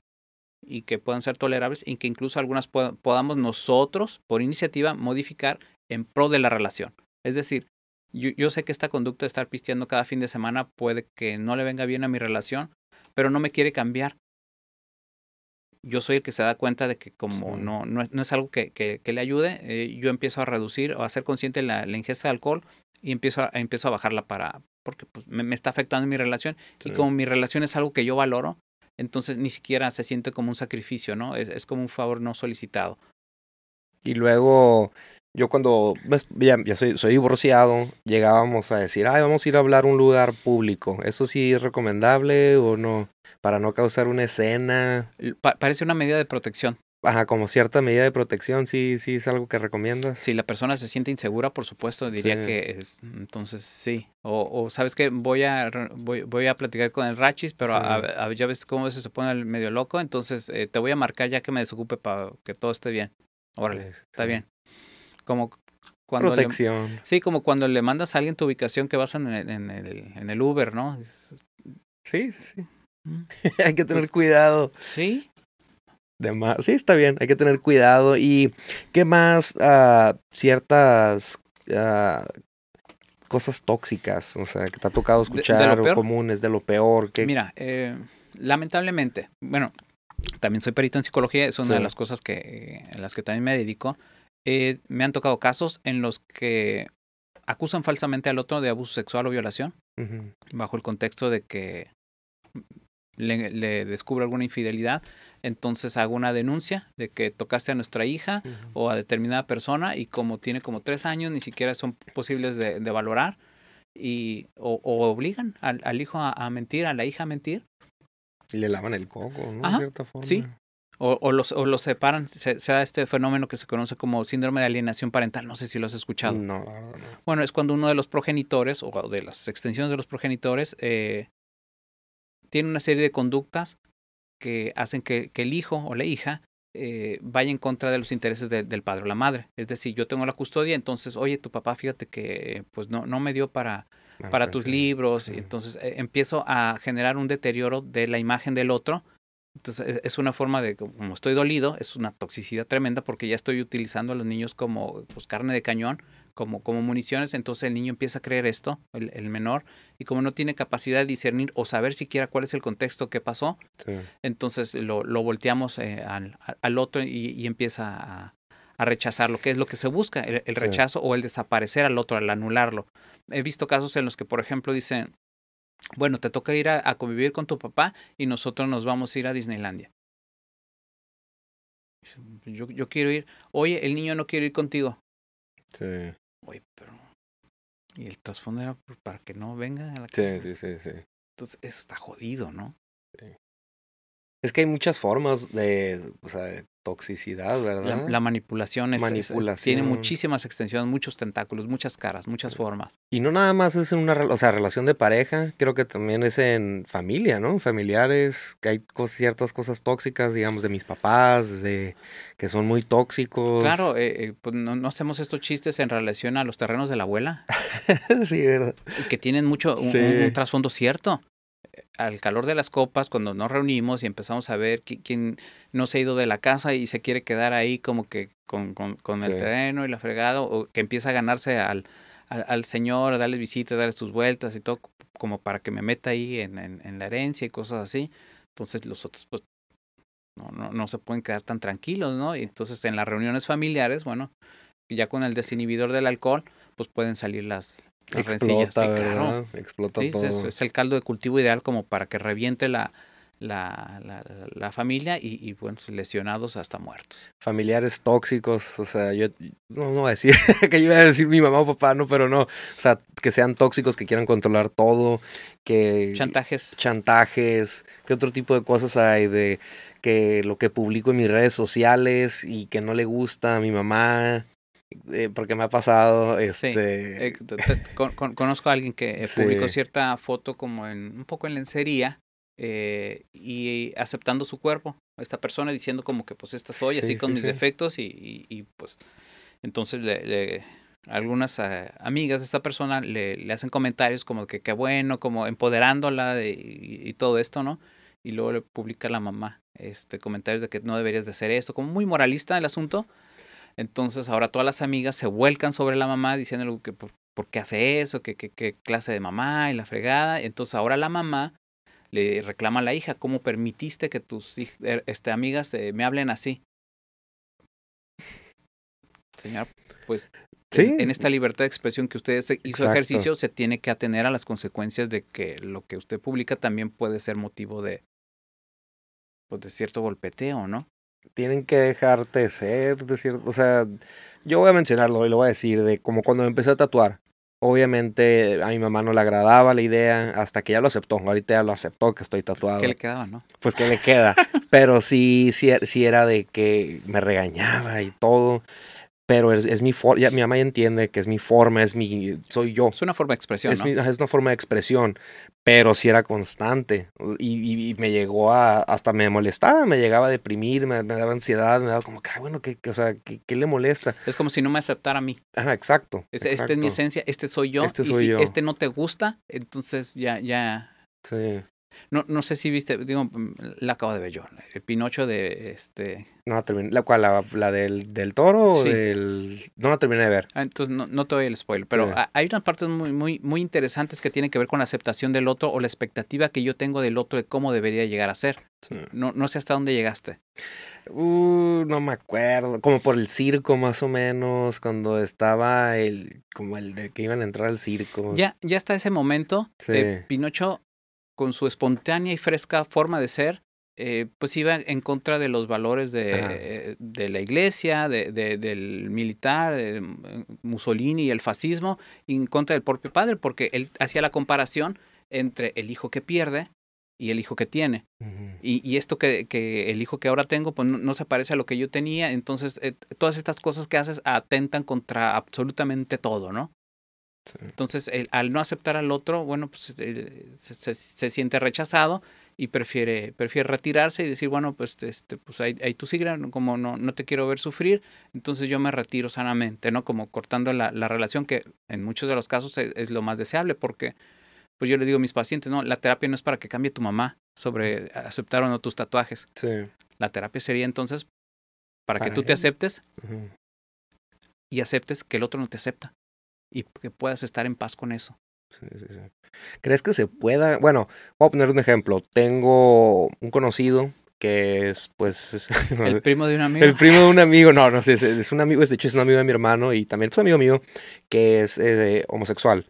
y que puedan ser tolerables y que incluso algunas podamos nosotros, por iniciativa, modificar en pro de la relación. Es decir, yo, sé que esta conducta de estar pisteando cada fin de semana puede que no le venga bien a mi relación, pero no me quiere cambiar. Yo soy el que se da cuenta de que como no, no es, algo que, que, le ayude, eh, yo empiezo a reducir o a ser consciente la, la ingesta de alcohol y empiezo a, empiezo a bajarla para, porque pues, me, está afectando mi relación y como mi relación es algo que yo valoro, entonces ni siquiera se siente como un sacrificio, ¿no? Es, como un favor no solicitado. Y luego yo cuando ya, soy, divorciado, llegábamos a decir, ay, vamos a ir a hablar a un lugar público. ¿Eso sí es recomendable o no? Para no causar una escena. parece una medida de protección. Ajá, como cierta medida de protección, sí, sí es algo que recomiendas. Si la persona se siente insegura, por supuesto, diría que es, entonces sí. O, sabes que voy a voy, a platicar con el Rachis, pero ya ves cómo se pone el medio loco, entonces eh, te voy a marcar ya que me desocupe para que todo esté bien. Órale, está bien. Como cuando protección. sí, como cuando le mandas a alguien tu ubicación que vas en el, en el, en el Uber, ¿no? sí, sí, sí. Mm. (laughs) Hay que tener cuidado. Sí de Sí, está bien, hay que tener cuidado. ¿Y qué más? Ah, ciertas ah, cosas tóxicas, o sea, que te ha tocado escuchar de, comunes, de lo peor. Mira, eh, lamentablemente, bueno, también soy perito en psicología, es una de las cosas que, en las que también me dedico. Eh, me han tocado casos en los que acusan falsamente al otro de abuso sexual o violación, bajo el contexto de que le, le descubre alguna infidelidad entonces hago una denuncia de que tocaste a nuestra hija o a determinada persona y como tiene como tres años ni siquiera son posibles de, valorar y o, obligan al, hijo a, mentir, a la hija a mentir. Y le lavan el coco, ¿no? de cierta forma. Sí. O, o, los, o separan, se, da este fenómeno que se conoce como síndrome de alienación parental, no sé si lo has escuchado. No, no. Bueno, es cuando uno de los progenitores o de las extensiones de los progenitores eh, tiene una serie de conductas que hacen que, el hijo o la hija eh, vaya en contra de los intereses del padre o la madre. Es decir, yo tengo la custodia, entonces, oye, tu papá, fíjate que pues no, no me dio para, ah, para tus libros, y entonces eh, empiezo a generar un deterioro de la imagen del otro. Entonces e, es una forma de, como estoy dolido, es una toxicidad tremenda porque ya estoy utilizando a los niños como pues, carne de cañón como, municiones, entonces el niño empieza a creer esto, el, menor, y como no tiene capacidad de discernir o saber siquiera cuál es el contexto que pasó, entonces lo, volteamos eh, al, otro y, empieza a, a, rechazar lo que es lo que se busca, el, rechazo o el desaparecer al otro, al anularlo. He visto casos en los que, por ejemplo, dicen, bueno, te toca ir a, convivir con tu papá y nosotros nos vamos a ir a Disneylandia. Yo, yo, quiero ir. Oye, el niño no quiere ir contigo. Sí. uy pero. Y el trasfondo era para que no venga a la Sí, sí, sí, sí. Entonces, eso está jodido, ¿no? Sí. Es que hay muchas formas de, o sea, toxicidad, ¿verdad? La, manipulación, es, tiene muchísimas extensiones, muchos tentáculos, muchas caras, muchas formas. Y no nada más es en una o sea, relación de pareja, creo que también es en familia, ¿no? Familiares, que hay ciertas cosas tóxicas, digamos, de mis papás, de, que son muy tóxicos. Claro, eh, eh, pues no, hacemos estos chistes en relación a los terrenos de la abuela. (laughs) sí, ¿verdad? Que tienen mucho, un trasfondo cierto al calor de las copas, cuando nos reunimos y empezamos a ver quién, no se ha ido de la casa y se quiere quedar ahí como que con, el terreno y la fregada, o que empieza a ganarse al, al, señor, a darle visitas, darle sus vueltas y todo, como para que me meta ahí en, en, la herencia y cosas así. Entonces los otros, pues, no, no, no, se pueden quedar tan tranquilos, ¿no? Y entonces en las reuniones familiares, bueno, ya con el desinhibidor del alcohol, pues pueden salir las, explota, Explota todo. Es, el caldo de cultivo ideal como para que reviente la, la, la, la familia y, bueno, pues, lesionados hasta muertos. Familiares tóxicos, o sea, yo no, voy a decir (laughs) que yo iba a decir mi mamá o papá, no, pero no, o sea, que sean tóxicos, que quieran controlar todo, que... Chantajes. Chantajes, qué otro tipo de cosas hay de que lo que publico en mis redes sociales y que no le gusta a mi mamá eh, porque me ha pasado. Este, eh, conozco a alguien que eh, (laughs) publicó cierta foto como en un poco en lencería y aceptando su cuerpo. Esta persona diciendo como que pues esta soy, así con mis defectos y, pues entonces algunas amigas de esta persona le, hacen comentarios como que qué bueno, como empoderándola de, y, y, todo esto, ¿no? Y luego le publica la mamá este, comentarios de que no deberías de hacer esto, como muy moralista el asunto. Entonces ahora todas las amigas se vuelcan sobre la mamá diciéndole que por, qué hace eso, que qué clase de mamá y la fregada. Entonces ahora la mamá le reclama a la hija, ¿cómo permitiste que tus er, este, amigas me hablen así? Señor, pues en, esta libertad de expresión que usted hizo ejercicio se tiene que atener a las consecuencias de que lo que usted publica también puede ser motivo de, pues, de cierto golpeteo, ¿no? tienen que dejarte ser, de cierto, o sea, yo voy a mencionarlo y lo voy a decir, de como cuando me empecé a tatuar, obviamente a mi mamá no le agradaba la idea, hasta que ya lo aceptó, ahorita ya lo aceptó que estoy tatuado. ¿Qué le quedaba, no? Pues que le queda, (laughs) pero sí, sí, sí era de que me regañaba y todo, pero es, mi forma, mi mamá entiende que es mi forma, es mi, soy yo. Es una forma de expresión. Es, ¿no? es una forma de expresión, pero si sí era constante y, me llegó a, hasta me molestaba, me llegaba a deprimir, me, daba ansiedad, me daba como, que, bueno, que, o sea, ¿qué, le molesta? Es como si no me aceptara a mí. Ajá, exacto. Este es mi esencia, este soy yo. Este y si este no te gusta, entonces ya, ya. Sí. No, no sé si viste, digo, mm, la acabo de ver yo. El Pinocho de este. No la terminé. ¿La cual? ¿La, del, toro o del.? No la terminé de ver. Ah, entonces no, no, te doy el spoiler, pero hay unas partes muy, muy, muy interesantes que tienen que ver con la aceptación del otro o la expectativa que yo tengo del otro de cómo debería llegar a ser. No, no sé hasta dónde llegaste. Uh, no me acuerdo. Como por el circo, más o menos. Cuando estaba el. Como el de que iban a entrar al circo. Ya, ya hasta ese momento. de Pinocho con su espontánea y fresca forma de ser, eh, pues iba en contra de los valores de, la iglesia, de, del militar, de eh, Mussolini y el fascismo, y en contra del propio padre, porque él hacía la comparación entre el hijo que pierde y el hijo que tiene. y, esto que, el hijo que ahora tengo, pues no, se parece a lo que yo tenía, entonces eh, todas estas cosas que haces atentan contra absolutamente todo, ¿no? Entonces, al no aceptar al otro, bueno, pues eh, se, siente rechazado y prefiere, prefiere retirarse y decir, bueno, pues, este, pues ahí, tú sigue, como no, no te quiero ver sufrir, entonces yo me retiro sanamente, ¿no? Como cortando la, la relación, que en muchos de los casos e, es, lo más deseable, porque pues yo le digo a mis pacientes, no, la terapia no es para que cambie tu mamá sobre aceptar o no tus tatuajes. La terapia sería entonces para, que tú te aceptes y aceptes que el otro no te acepta y que puedas estar en paz con eso. ¿Crees que se pueda? Bueno, voy a poner un ejemplo. Tengo un conocido que es pues... (laughs) el primo de un amigo. El primo de un amigo, no, no sé, es, un amigo, es, de hecho es un amigo de mi hermano y también pues amigo mío, que es eh, homosexual.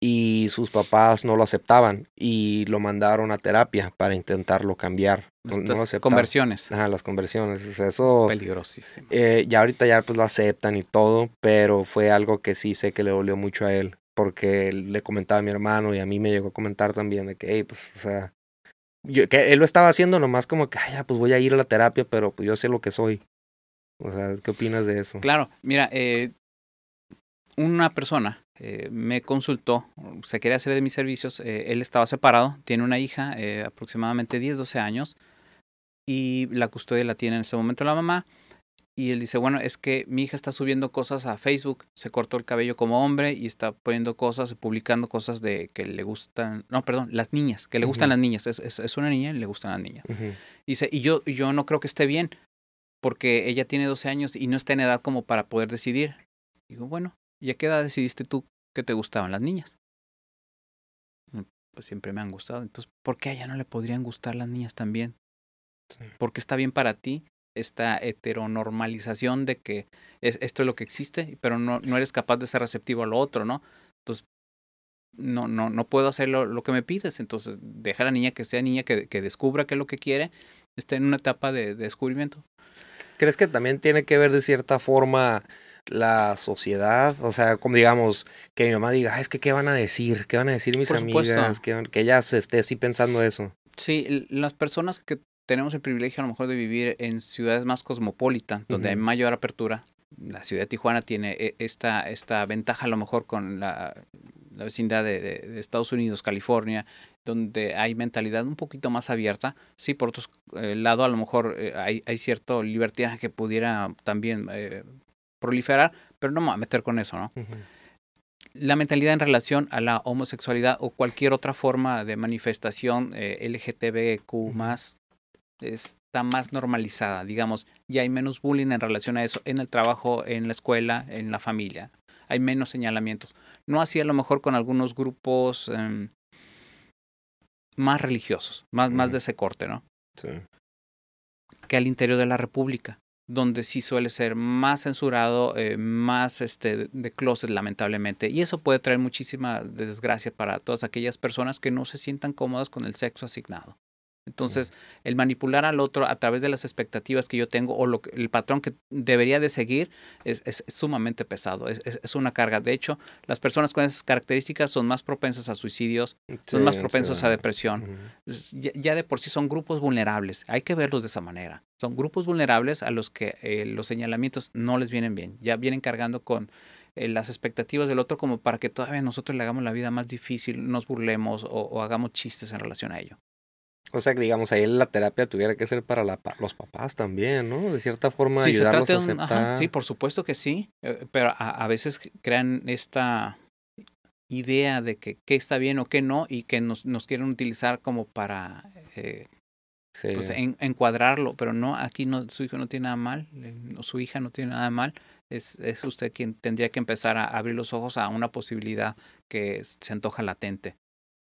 Y sus papás no lo aceptaban y lo mandaron a terapia para intentarlo cambiar. Estas conversiones. Ajá, las conversiones. eso... Peligrosísimo. Eh, ya ahorita ya pues lo aceptan y todo, pero fue algo que sí sé que le dolió mucho a él porque le comentaba a mi hermano y a mí me llegó a comentar también de que, hey, pues, o sea, yo, que él lo estaba haciendo nomás como que, ay, pues voy a ir a la terapia, pero pues, yo sé lo que soy. O sea, ¿qué opinas de eso? Claro, mira, eh, una persona eh, me consultó, se quería hacer de mis servicios, eh, él estaba separado, tiene una hija, eh, aproximadamente 10, 12 años, y la custodia la tiene en este momento la mamá y él dice, bueno, es que mi hija está subiendo cosas a Facebook, se cortó el cabello como hombre y está poniendo cosas, publicando cosas de que le gustan, no, perdón, las niñas, que le gustan las niñas, es, una niña y le gustan las niñas. Dice, y yo, yo no creo que esté bien, porque ella tiene 12 años y no está en edad como para poder decidir. Digo, bueno, ¿y a qué edad decidiste tú que te gustaban las niñas? Mm, pues siempre me han gustado, entonces, ¿por qué a ella no le podrían gustar las niñas también? Porque está bien para ti esta heteronormalización de que esto es lo que existe, pero no, eres capaz de ser receptivo a lo otro, ¿no? Entonces, no, no, no puedo hacer lo, que me pides, entonces dejar a la niña que sea niña, que, descubra qué es lo que quiere, esté en una etapa de, descubrimiento. ¿Crees que también tiene que ver de cierta forma la sociedad? O sea, como digamos, que mi mamá diga, es que qué van a decir, qué van a decir mis amigas, que, que, ella se esté así pensando eso. Sí, las personas que tenemos el privilegio a lo mejor de vivir en ciudades más cosmopolitas, donde hay mayor apertura. La ciudad de Tijuana tiene eh, esta, esta ventaja a lo mejor con la, vecindad de, Estados Unidos, California, donde hay mentalidad un poquito más abierta. Sí, por otro eh, lado, a lo mejor eh, hay, cierto libertinaje que pudiera también proliferar, pero no me voy a meter con eso, ¿no? La mentalidad en relación a la homosexualidad o cualquier otra forma de manifestación LGTBQ más está más normalizada, digamos, y hay menos bullying en relación a eso en el trabajo, en la escuela, en la familia. Hay menos señalamientos. No así a lo mejor con algunos grupos em, más religiosos, más, más de ese corte, ¿no? Sí. Que al interior de la República, donde sí suele ser más censurado, eh, más este, de closet, lamentablemente. Y eso puede traer muchísima desgracia para todas aquellas personas que no se sientan cómodas con el sexo asignado. Entonces, el manipular al otro a través de las expectativas que yo tengo o el patrón que debería de seguir es, sumamente pesado, es, una carga. De hecho, las personas con esas características son más propensas a suicidios, son más propensas a depresión. ya, de por sí son grupos vulnerables, hay que verlos de esa manera. Son grupos vulnerables a los que eh, los señalamientos no les vienen bien, ya vienen cargando con eh, las expectativas del otro como para que todavía nosotros le hagamos la vida más difícil, nos burlemos o, hagamos chistes en relación a ello. O sea, que digamos, ahí la terapia tuviera que ser para los papás también, ¿no? De cierta forma, sí, ayudarlos a aceptar. sí, por supuesto que sí, eh, pero a, veces crean esta idea de que qué está bien o qué no y que nos, nos quieren utilizar como para eh, pues, encuadrarlo, pero no, aquí no, su hijo no tiene nada mal, eh, su hija no tiene nada mal, es usted quien tendría que empezar a abrir los ojos a una posibilidad que se antoja latente.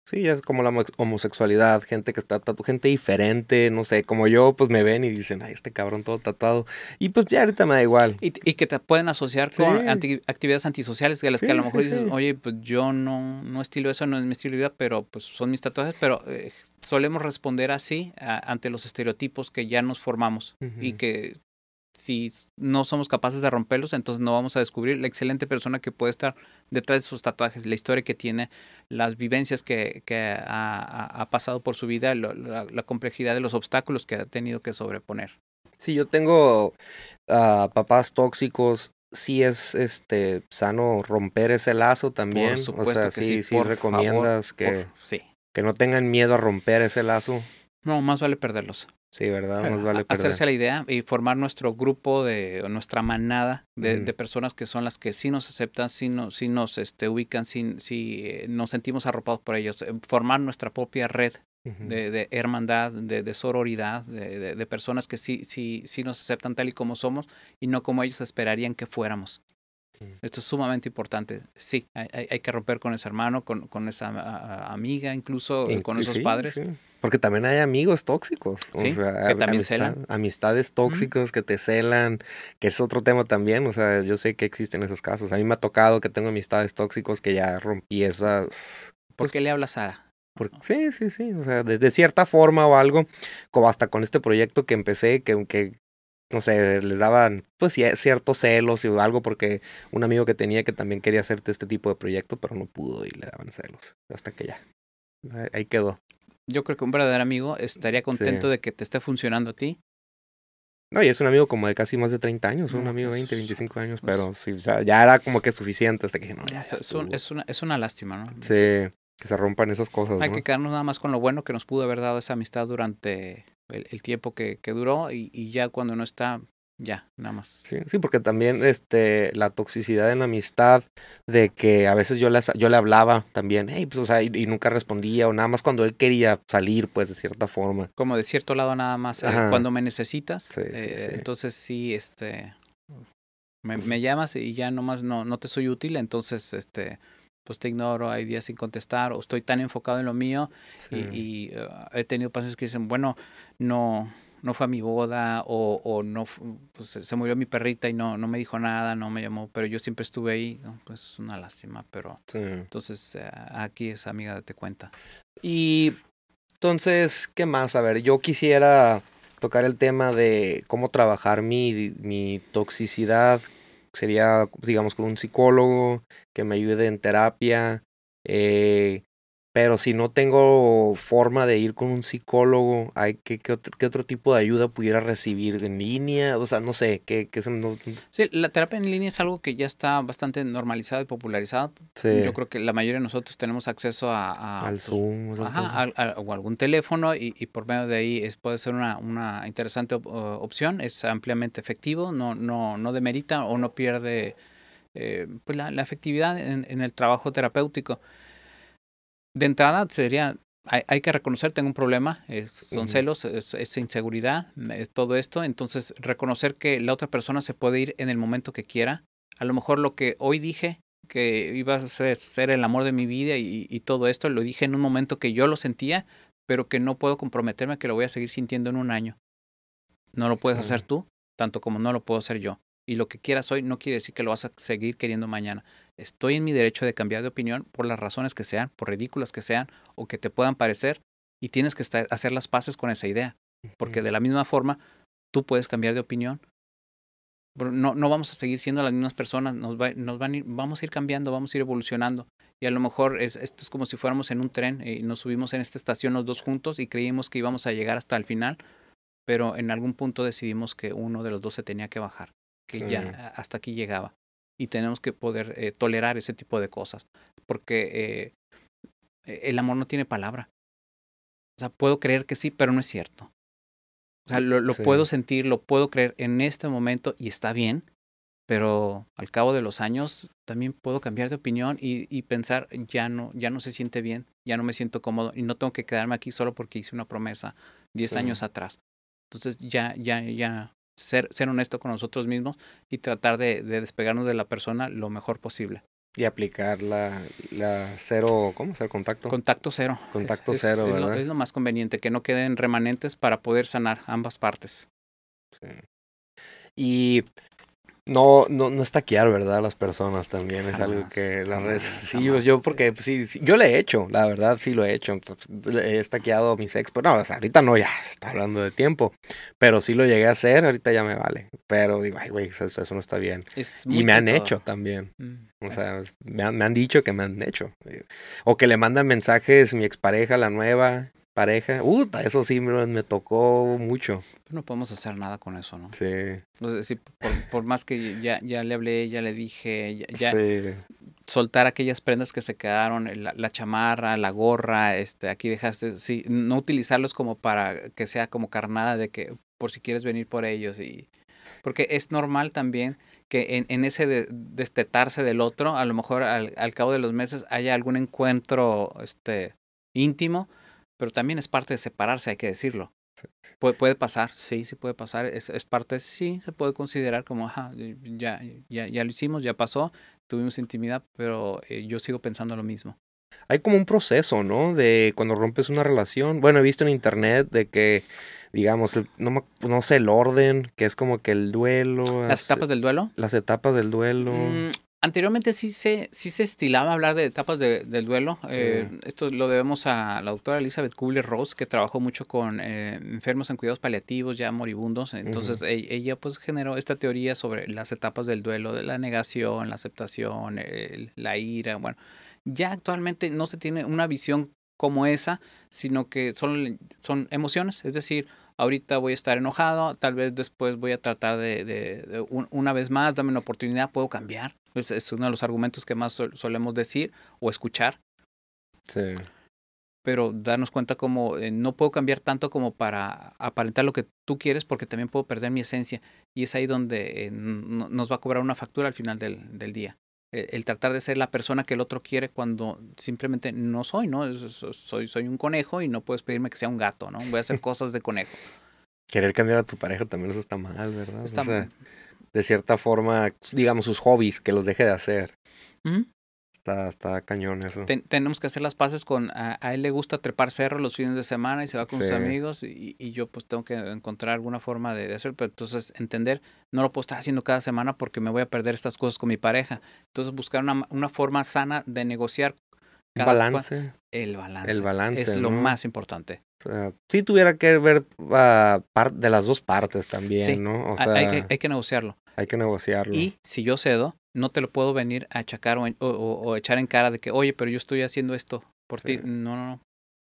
Sí, es como la homosexualidad, gente que está tatuada, gente diferente, no sé, como yo, pues me ven y dicen, ay, este cabrón todo tatuado. Y pues ya ahorita me da igual. Y, y que te pueden asociar con actividades antisociales, de las que a lo mejor oye, pues yo no, no estilo eso, no es mi estilo de vida, pero pues son mis tatuajes, pero eh, solemos responder así ante los estereotipos que ya nos formamos y que si no somos capaces de romperlos, entonces no vamos a descubrir la excelente persona que puede estar detrás de sus tatuajes, la historia que tiene, las vivencias que, que ha, ha, pasado por su vida, la, complejidad de los obstáculos que ha tenido que sobreponer. Si yo tengo ah, papás tóxicos, sí es este sano romper ese lazo también. Por o sea, que sí, sí, recomiendas que, que no tengan miedo a romper ese lazo. No, más vale perderlos. Sí, ¿verdad? Hacerse la idea y formar nuestro grupo de nuestra manada de, personas que son las que sí nos aceptan, sí, nos este, ubican, sí, eh, nos sentimos arropados por ellos. Eh, formar nuestra propia red de, hermandad, de, sororidad, de, personas que sí, sí, sí nos aceptan tal y como somos y no como ellos esperarían que fuéramos. Mm. Esto es sumamente importante. Sí, hay, que romper con ese hermano, con, esa amiga, incluso, con esos padres. Porque también hay amigos tóxicos. Sí, que también celan. Amistades tóxicos que te celan, que es otro tema también. O sea, yo sé que existen esos casos. A mí me ha tocado que tengo amistades tóxicos que ya rompí esas. ¿Por pues qué le hablas a.? Porque, sí, sí, sí. O sea, de, cierta forma o algo, como hasta con este proyecto que empecé, que, aunque, no sé, les daban pues ciertos celos o algo porque un amigo que tenía que también quería hacerte este tipo de proyecto, pero no pudo y le daban celos. Hasta que ya. Ahí quedó yo creo que un verdadero amigo estaría contento de que te esté funcionando a ti. No, y es un amigo como de casi más de 30 años, un amigo de 20, pues, 25 ah, años, pues. pero sí, ya era como que suficiente hasta que no, es, es, una, es una lástima, ¿no? Sí, que se rompan esas cosas. Hay que quedarnos nada más con lo bueno que nos pudo haber dado esa amistad durante el, tiempo que, duró y, y, ya cuando no está, ya, nada más. Sí, sí, porque también este, la toxicidad en la amistad, de que a veces yo le, yo le hablaba también, pues, o sea, y, nunca respondía, o nada más cuando él quería salir, pues, de cierta forma. Como de cierto lado nada más, eh, cuando me necesitas. Eh, entonces sí, este, me, me, llamas y ya más no, no te soy útil, entonces, este, pues te ignoro, hay días sin contestar, o estoy tan enfocado en lo mío, y, y uh, he tenido pases que dicen, bueno, no no fue a mi boda o, o no pues, se murió mi perrita y no, no me dijo nada, no me llamó, pero yo siempre estuve ahí, pues es una lástima, pero entonces eh, aquí es amiga, te cuenta. Y entonces, ¿qué más? A ver, yo quisiera tocar el tema de cómo trabajar mi, mi toxicidad. Sería, digamos, con un psicólogo que me ayude en terapia. Eh, pero si no tengo forma de ir con un psicólogo, hay ¿qué, otro, tipo de ayuda pudiera recibir en línea? O sea, no sé, ¿qué, qué Sí, la terapia en línea es algo que ya está bastante normalizado y popularizado. Yo creo que la mayoría de nosotros tenemos acceso a... Al pues, Zoom, o algún teléfono y, y, por medio de ahí puede ser una, una interesante opción. Es ampliamente efectivo, no, no, no demerita o no pierde eh, pues, la, efectividad en el trabajo terapéutico de entrada sería, hay, que reconocer, tengo un problema, es, son celos, es, inseguridad, todo esto. Entonces, reconocer que la otra persona se puede ir en el momento que quiera. A lo mejor lo que hoy dije, que iba a ser, el amor de mi vida y, todo esto, lo dije en un momento que yo lo sentía, pero que no puedo comprometerme que lo voy a seguir sintiendo en un año. No lo puedes hacer tú, tanto como no lo puedo hacer yo y lo que quieras hoy no quiere decir que lo vas a seguir queriendo mañana. Estoy en mi derecho de cambiar de opinión por las razones que sean, por ridículas que sean o que te puedan parecer, y tienes que hacer las paces con esa idea. Porque de la misma forma, tú puedes cambiar de opinión. No, no vamos a seguir siendo las mismas personas, nos, nos van a ir, vamos a ir cambiando, vamos a ir evolucionando. Y a lo mejor es, esto es como si fuéramos en un tren eh, y nos subimos en esta estación los dos juntos y creímos que íbamos a llegar hasta el final, pero en algún punto decidimos que uno de los dos se tenía que bajar que ya hasta aquí llegaba. Y tenemos que poder eh, tolerar ese tipo de cosas, porque eh, e, el amor no tiene palabra. O sea, puedo creer que sí, pero no es cierto. O sea, lo, puedo sentir, lo puedo creer en este momento y está bien, pero al cabo de los años también puedo cambiar de opinión y, pensar, ya no, ya no se siente bien, ya no me siento cómodo y no tengo que quedarme aquí solo porque hice una promesa 10 años atrás. Entonces ya, ya, ya, ser, ser honesto con nosotros mismos y tratar de, despegarnos de la persona lo mejor posible. Y aplicar la, la cero, ¿cómo? el contacto? Contacto cero. Contacto cero, es lo, más conveniente, que no queden remanentes para poder sanar ambas partes. Sí. Y no, no, no estaquear, ¿verdad? Las personas también es ah, algo que las redes. Sí, yo porque pues, sí, yo le he hecho, la verdad sí lo he hecho. Pues, he estaqueado a mis ex, pero no, ahorita no, ya está hablando de tiempo, pero sí lo llegué a hacer, ahorita ya me vale. Pero digo, ay, güey, eso, no está bien. y me han hecho también. Mm, o sea, me han, me han, dicho que me han hecho. O que le mandan mensajes mi expareja, la nueva, pareja. eso sí me, tocó mucho. Pues no podemos hacer nada con eso, ¿no? Sí. por, más que ya, ya le hablé, ya le dije, ya, soltar aquellas prendas que se quedaron, la, chamarra, la gorra, este, aquí dejaste, sí, no utilizarlos como para que sea como carnada de que por si quieres venir por ellos y porque es normal también que en, en ese destetarse del otro, a lo mejor al, al, cabo de los meses haya algún encuentro este íntimo pero también es parte de separarse, hay que decirlo. puede pasar, sí, sí puede pasar, es, parte, sí, se puede considerar como, ajá, ya, ya, lo hicimos, ya pasó, tuvimos intimidad, pero eh, yo sigo pensando lo mismo. Hay como un proceso, ¿no? De cuando rompes una relación. Bueno, he visto en internet de que, digamos, no, no sé, el orden, que es como que el duelo. Las etapas del duelo. Las etapas del duelo. Mm, Anteriormente sí se, sí se estilaba hablar de etapas del duelo. Eh, esto lo debemos a la doctora Elizabeth Kubler-Ross, que trabajó mucho con eh, enfermos en cuidados paliativos, ya moribundos. Entonces e, ella, pues generó esta teoría sobre las etapas del duelo, de la negación, la aceptación, la ira. Bueno, ya actualmente no se tiene una visión como esa, sino que son, son emociones, es decir, ahorita voy a estar enojado, tal vez después voy a tratar de, una vez más, dame una oportunidad, puedo cambiar. Es, uno de los argumentos que más solemos decir o escuchar. Sí. Pero darnos cuenta como eh, no puedo cambiar tanto como para aparentar lo que tú quieres porque también puedo perder mi esencia. Y es ahí donde eh, nos va a cobrar una factura al final del día. E, el tratar de ser la persona que el otro quiere cuando simplemente no soy, ¿no? Soy, soy un conejo y no puedes pedirme que sea un gato, ¿no? Voy a hacer cosas de conejo. Querer cambiar a tu pareja también eso está mal, ¿verdad? Está o de cierta forma, digamos, sus hobbies, que los deje de hacer. ¿Mm? Está, está cañón eso. tenemos que hacer las paces con... A, él le gusta trepar cerro los fines de semana y se va con sus amigos y, yo pues tengo que encontrar alguna forma de, hacerlo hacer, pero entonces entender, no lo puedo estar haciendo cada semana porque me voy a perder estas cosas con mi pareja. Entonces buscar una, forma sana de negociar. balance. el balance. El balance. Es lo más importante. si tuviera que ver ah, de las dos partes también, ¿no? hay que negociarlo. Hay que negociarlo. Y si yo cedo, no te lo puedo venir a achacar o, echar en cara de que, oye, pero yo estoy haciendo esto por ti. No, no, no.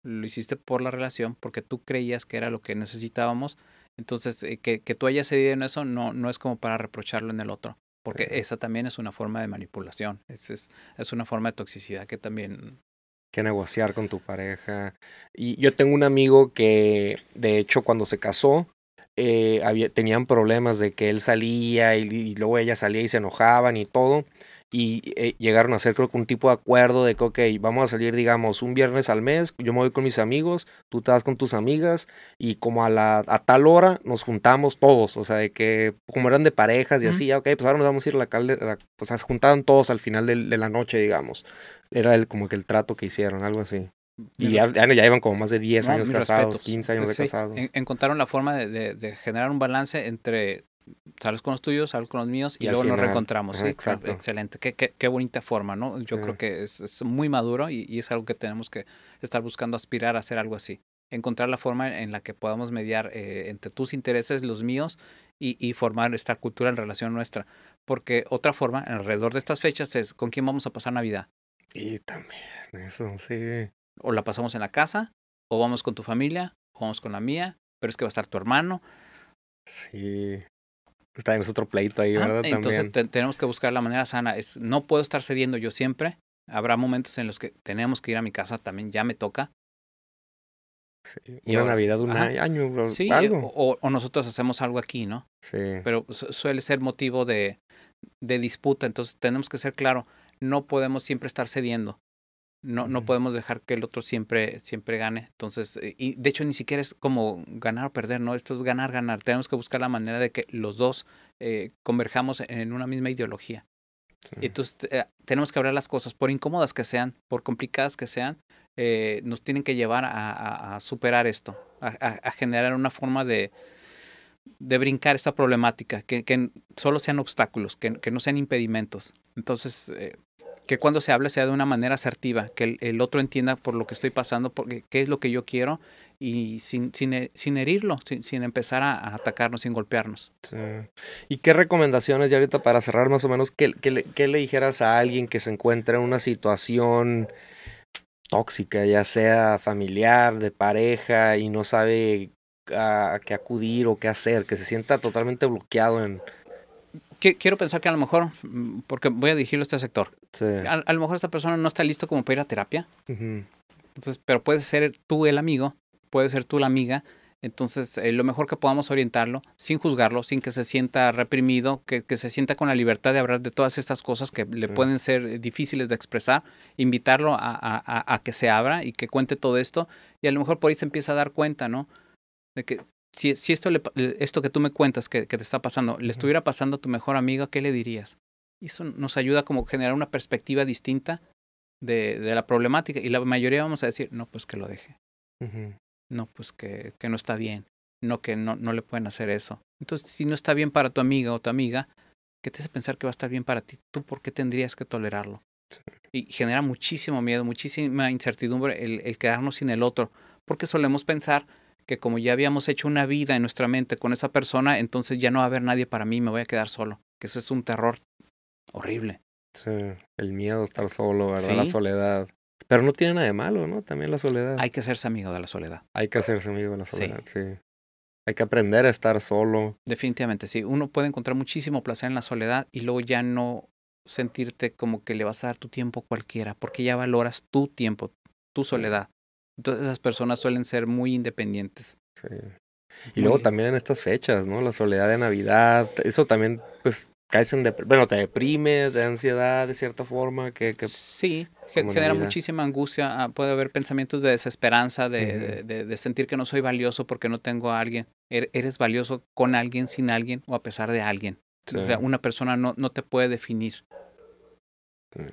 Lo hiciste por la relación porque tú creías que era lo que necesitábamos. Entonces, eh, que, tú hayas cedido en eso no, no es como para reprocharlo en el otro. Porque esa también es una forma de manipulación. Es, es una forma de toxicidad que también que negociar con tu pareja. Y yo tengo un amigo que, de hecho, cuando se casó, eh, había, tenían problemas de que él salía y, luego ella salía y se enojaban y todo. Y eh, llegaron a hacer creo que un tipo de acuerdo de que, ok, vamos a salir digamos un viernes al mes, yo me voy con mis amigos, tú te vas con tus amigas y como a, la, a tal hora nos juntamos todos, o sea, de que como eran de parejas y así, ok, pues ahora nos vamos a ir a la calle, pues se juntaron todos al final de, de la noche, digamos. Era el, como que el trato que hicieron, algo así. Y ya, ya, iban como más de 10 años casados, 15 años de casados. encontraron la forma de, de, generar un balance entre sales con los tuyos, sales con los míos y, luego nos reencontramos. Excelente. Qué, qué, qué, bonita forma, ¿no? Yo creo que es, es muy maduro y, y, es algo que tenemos que estar buscando aspirar a hacer algo así. Encontrar la forma en la que podamos mediar eh, entre tus intereses, los míos y, y formar esta cultura en relación nuestra. Porque otra forma alrededor de estas fechas es con quién vamos a pasar Navidad. Y también, eso sí o la pasamos en la casa, o vamos con tu familia, o vamos con la mía, pero es que va a estar tu hermano. Sí. Está pues en otro pleito ahí, ¿verdad? entonces tenemos que buscar la manera sana. Es, no puedo estar cediendo yo siempre. Habrá momentos en los que tenemos que ir a mi casa, también ya me toca. Sí, una y de Navidad, un año, o, sí, O, nosotros hacemos algo aquí, ¿no? Sí. Pero suele ser motivo de, de disputa, entonces tenemos que ser claro, no podemos siempre estar cediendo. No, podemos dejar que el otro siempre, siempre gane. Entonces, eh, y de hecho ni siquiera es como ganar o perder, ¿no? Esto es ganar, ganar. Tenemos que buscar la manera de que los dos eh, converjamos en una misma ideología. Entonces, eh, tenemos que hablar las cosas, por incómodas que sean, por complicadas que sean, nos tienen que llevar a, superar esto, a, generar una forma de, de brincar esta problemática, que, solo sean obstáculos, que, no sean impedimentos. Entonces, que cuando se habla sea de una manera asertiva, que el, otro entienda por lo que estoy pasando, porque, qué es lo que yo quiero y sin, sin, eh, herirlo, sin, empezar a, atacarnos, sin golpearnos. ¿Y qué recomendaciones, ya ahorita para cerrar más o menos, qué, le, dijeras a alguien que se encuentra en una situación tóxica, ya sea familiar, de pareja, y no sabe a qué acudir o qué hacer, que se sienta totalmente bloqueado en, quiero pensar que a lo mejor, mm, porque voy a dirigirlo a este sector, a, lo mejor esta persona no está listo como para ir a terapia. Entonces, pero puede ser tú el amigo, puede ser tú la amiga. Entonces, eh, lo mejor que podamos orientarlo, sin juzgarlo, sin que se sienta reprimido, que, se sienta con la libertad de hablar de todas estas cosas que le pueden ser eh, difíciles de expresar, invitarlo a, a, que se abra y que cuente todo esto. Y a lo mejor por ahí se empieza a dar cuenta, ¿no? De que si, esto, le, eh, esto que tú me cuentas que, te está pasando, le estuviera pasando a tu mejor amiga, ¿qué le dirías? eso nos ayuda como a generar una perspectiva distinta de, la problemática. Y la mayoría vamos a decir, no, pues que lo deje. No, pues que, no está bien. No, que no, le pueden hacer eso. Entonces, si no está bien para tu amiga o tu amiga, ¿qué te hace pensar que va a estar bien para ti? ¿Tú por qué tendrías que tolerarlo? Y genera muchísimo miedo, muchísima incertidumbre el quedarnos sin el otro, porque solemos pensar que como ya habíamos hecho una vida en nuestra mente con esa persona, entonces ya no va a haber nadie para mí, me voy a quedar solo. Que ese es un terror horrible. Sí, el miedo a estar solo, ¿verdad? La soledad. Pero no tiene nada de malo, ¿no? También la soledad. Hay que hacerse amigo de la soledad. Hay que hacerse amigo de la soledad, sí. Hay que aprender a estar solo. Definitivamente, sí. Uno puede encontrar muchísimo placer en la soledad y luego ya no sentirte como que le vas a dar tu tiempo a cualquiera, porque ya valoras tu tiempo, tu soledad. Entonces esas personas suelen ser muy independientes. Sí. Y luego también en estas fechas, ¿no? La soledad de Navidad, eso también, pues, caes en, bueno, te deprime, de ansiedad de cierta forma, que... que sí, genera muchísima angustia, ah, puede haber pensamientos de desesperanza, de, de, sentir que no soy valioso porque no tengo a alguien. Er-, eres valioso con alguien, sin alguien o a pesar de alguien. O sea, una persona no, no te puede definir. Sí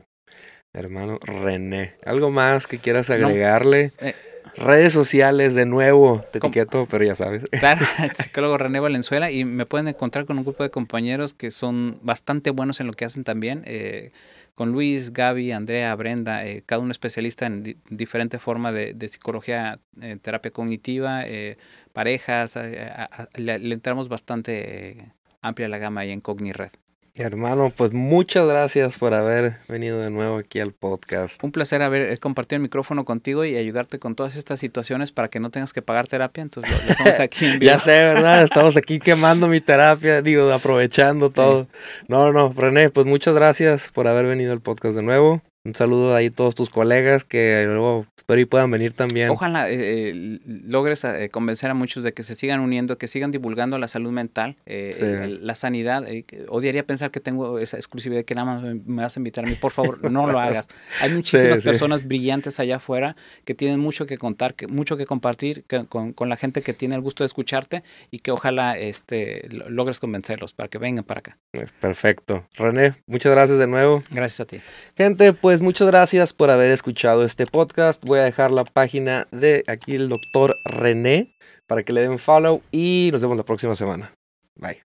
hermano René. ¿Algo más que quieras agregarle? Eh. Redes sociales, de nuevo, te etiqueto, pero ya sabes. (laughs) Claro, psicólogo René Valenzuela y me pueden encontrar con un grupo de compañeros que son bastante buenos en lo que hacen también. Eh, con Luis, Gaby, Andrea, Brenda, eh, cada uno especialista en diferente forma de, psicología, terapia cognitiva, parejas, le, entramos bastante amplia la gama ahí en Cognired. Red. Hermano, pues muchas gracias por haber venido de nuevo aquí al podcast. Un placer haber eh, el micrófono contigo y ayudarte con todas estas situaciones para que no tengas que pagar terapia. Entonces, estamos aquí en (laughs) ya sé, ¿verdad? Estamos aquí (laughs) quemando mi terapia, digo, aprovechando todo. No, no, René, pues muchas gracias por haber venido al podcast de nuevo. Un saludo ahí a todos tus colegas que luego espero y puedan venir también. Ojalá eh, eh, logres eh, convencer a muchos de que se sigan uniendo, que sigan divulgando la salud mental, la sanidad. odiaría pensar que tengo esa exclusividad que nada más me vas a invitar a mí. Por favor, no lo (laughs) hagas. Hay muchísimas personas brillantes allá afuera que tienen mucho que contar, que, mucho que compartir con, con, la gente que tiene el gusto de escucharte y que ojalá este, logres convencerlos para que vengan para acá. Perfecto. René, muchas gracias de nuevo. Gracias a ti. Gente, pues pues, muchas gracias por haber escuchado este podcast. Voy a dejar la página de aquí el doctor René para que le den follow y nos vemos la próxima semana. Bye.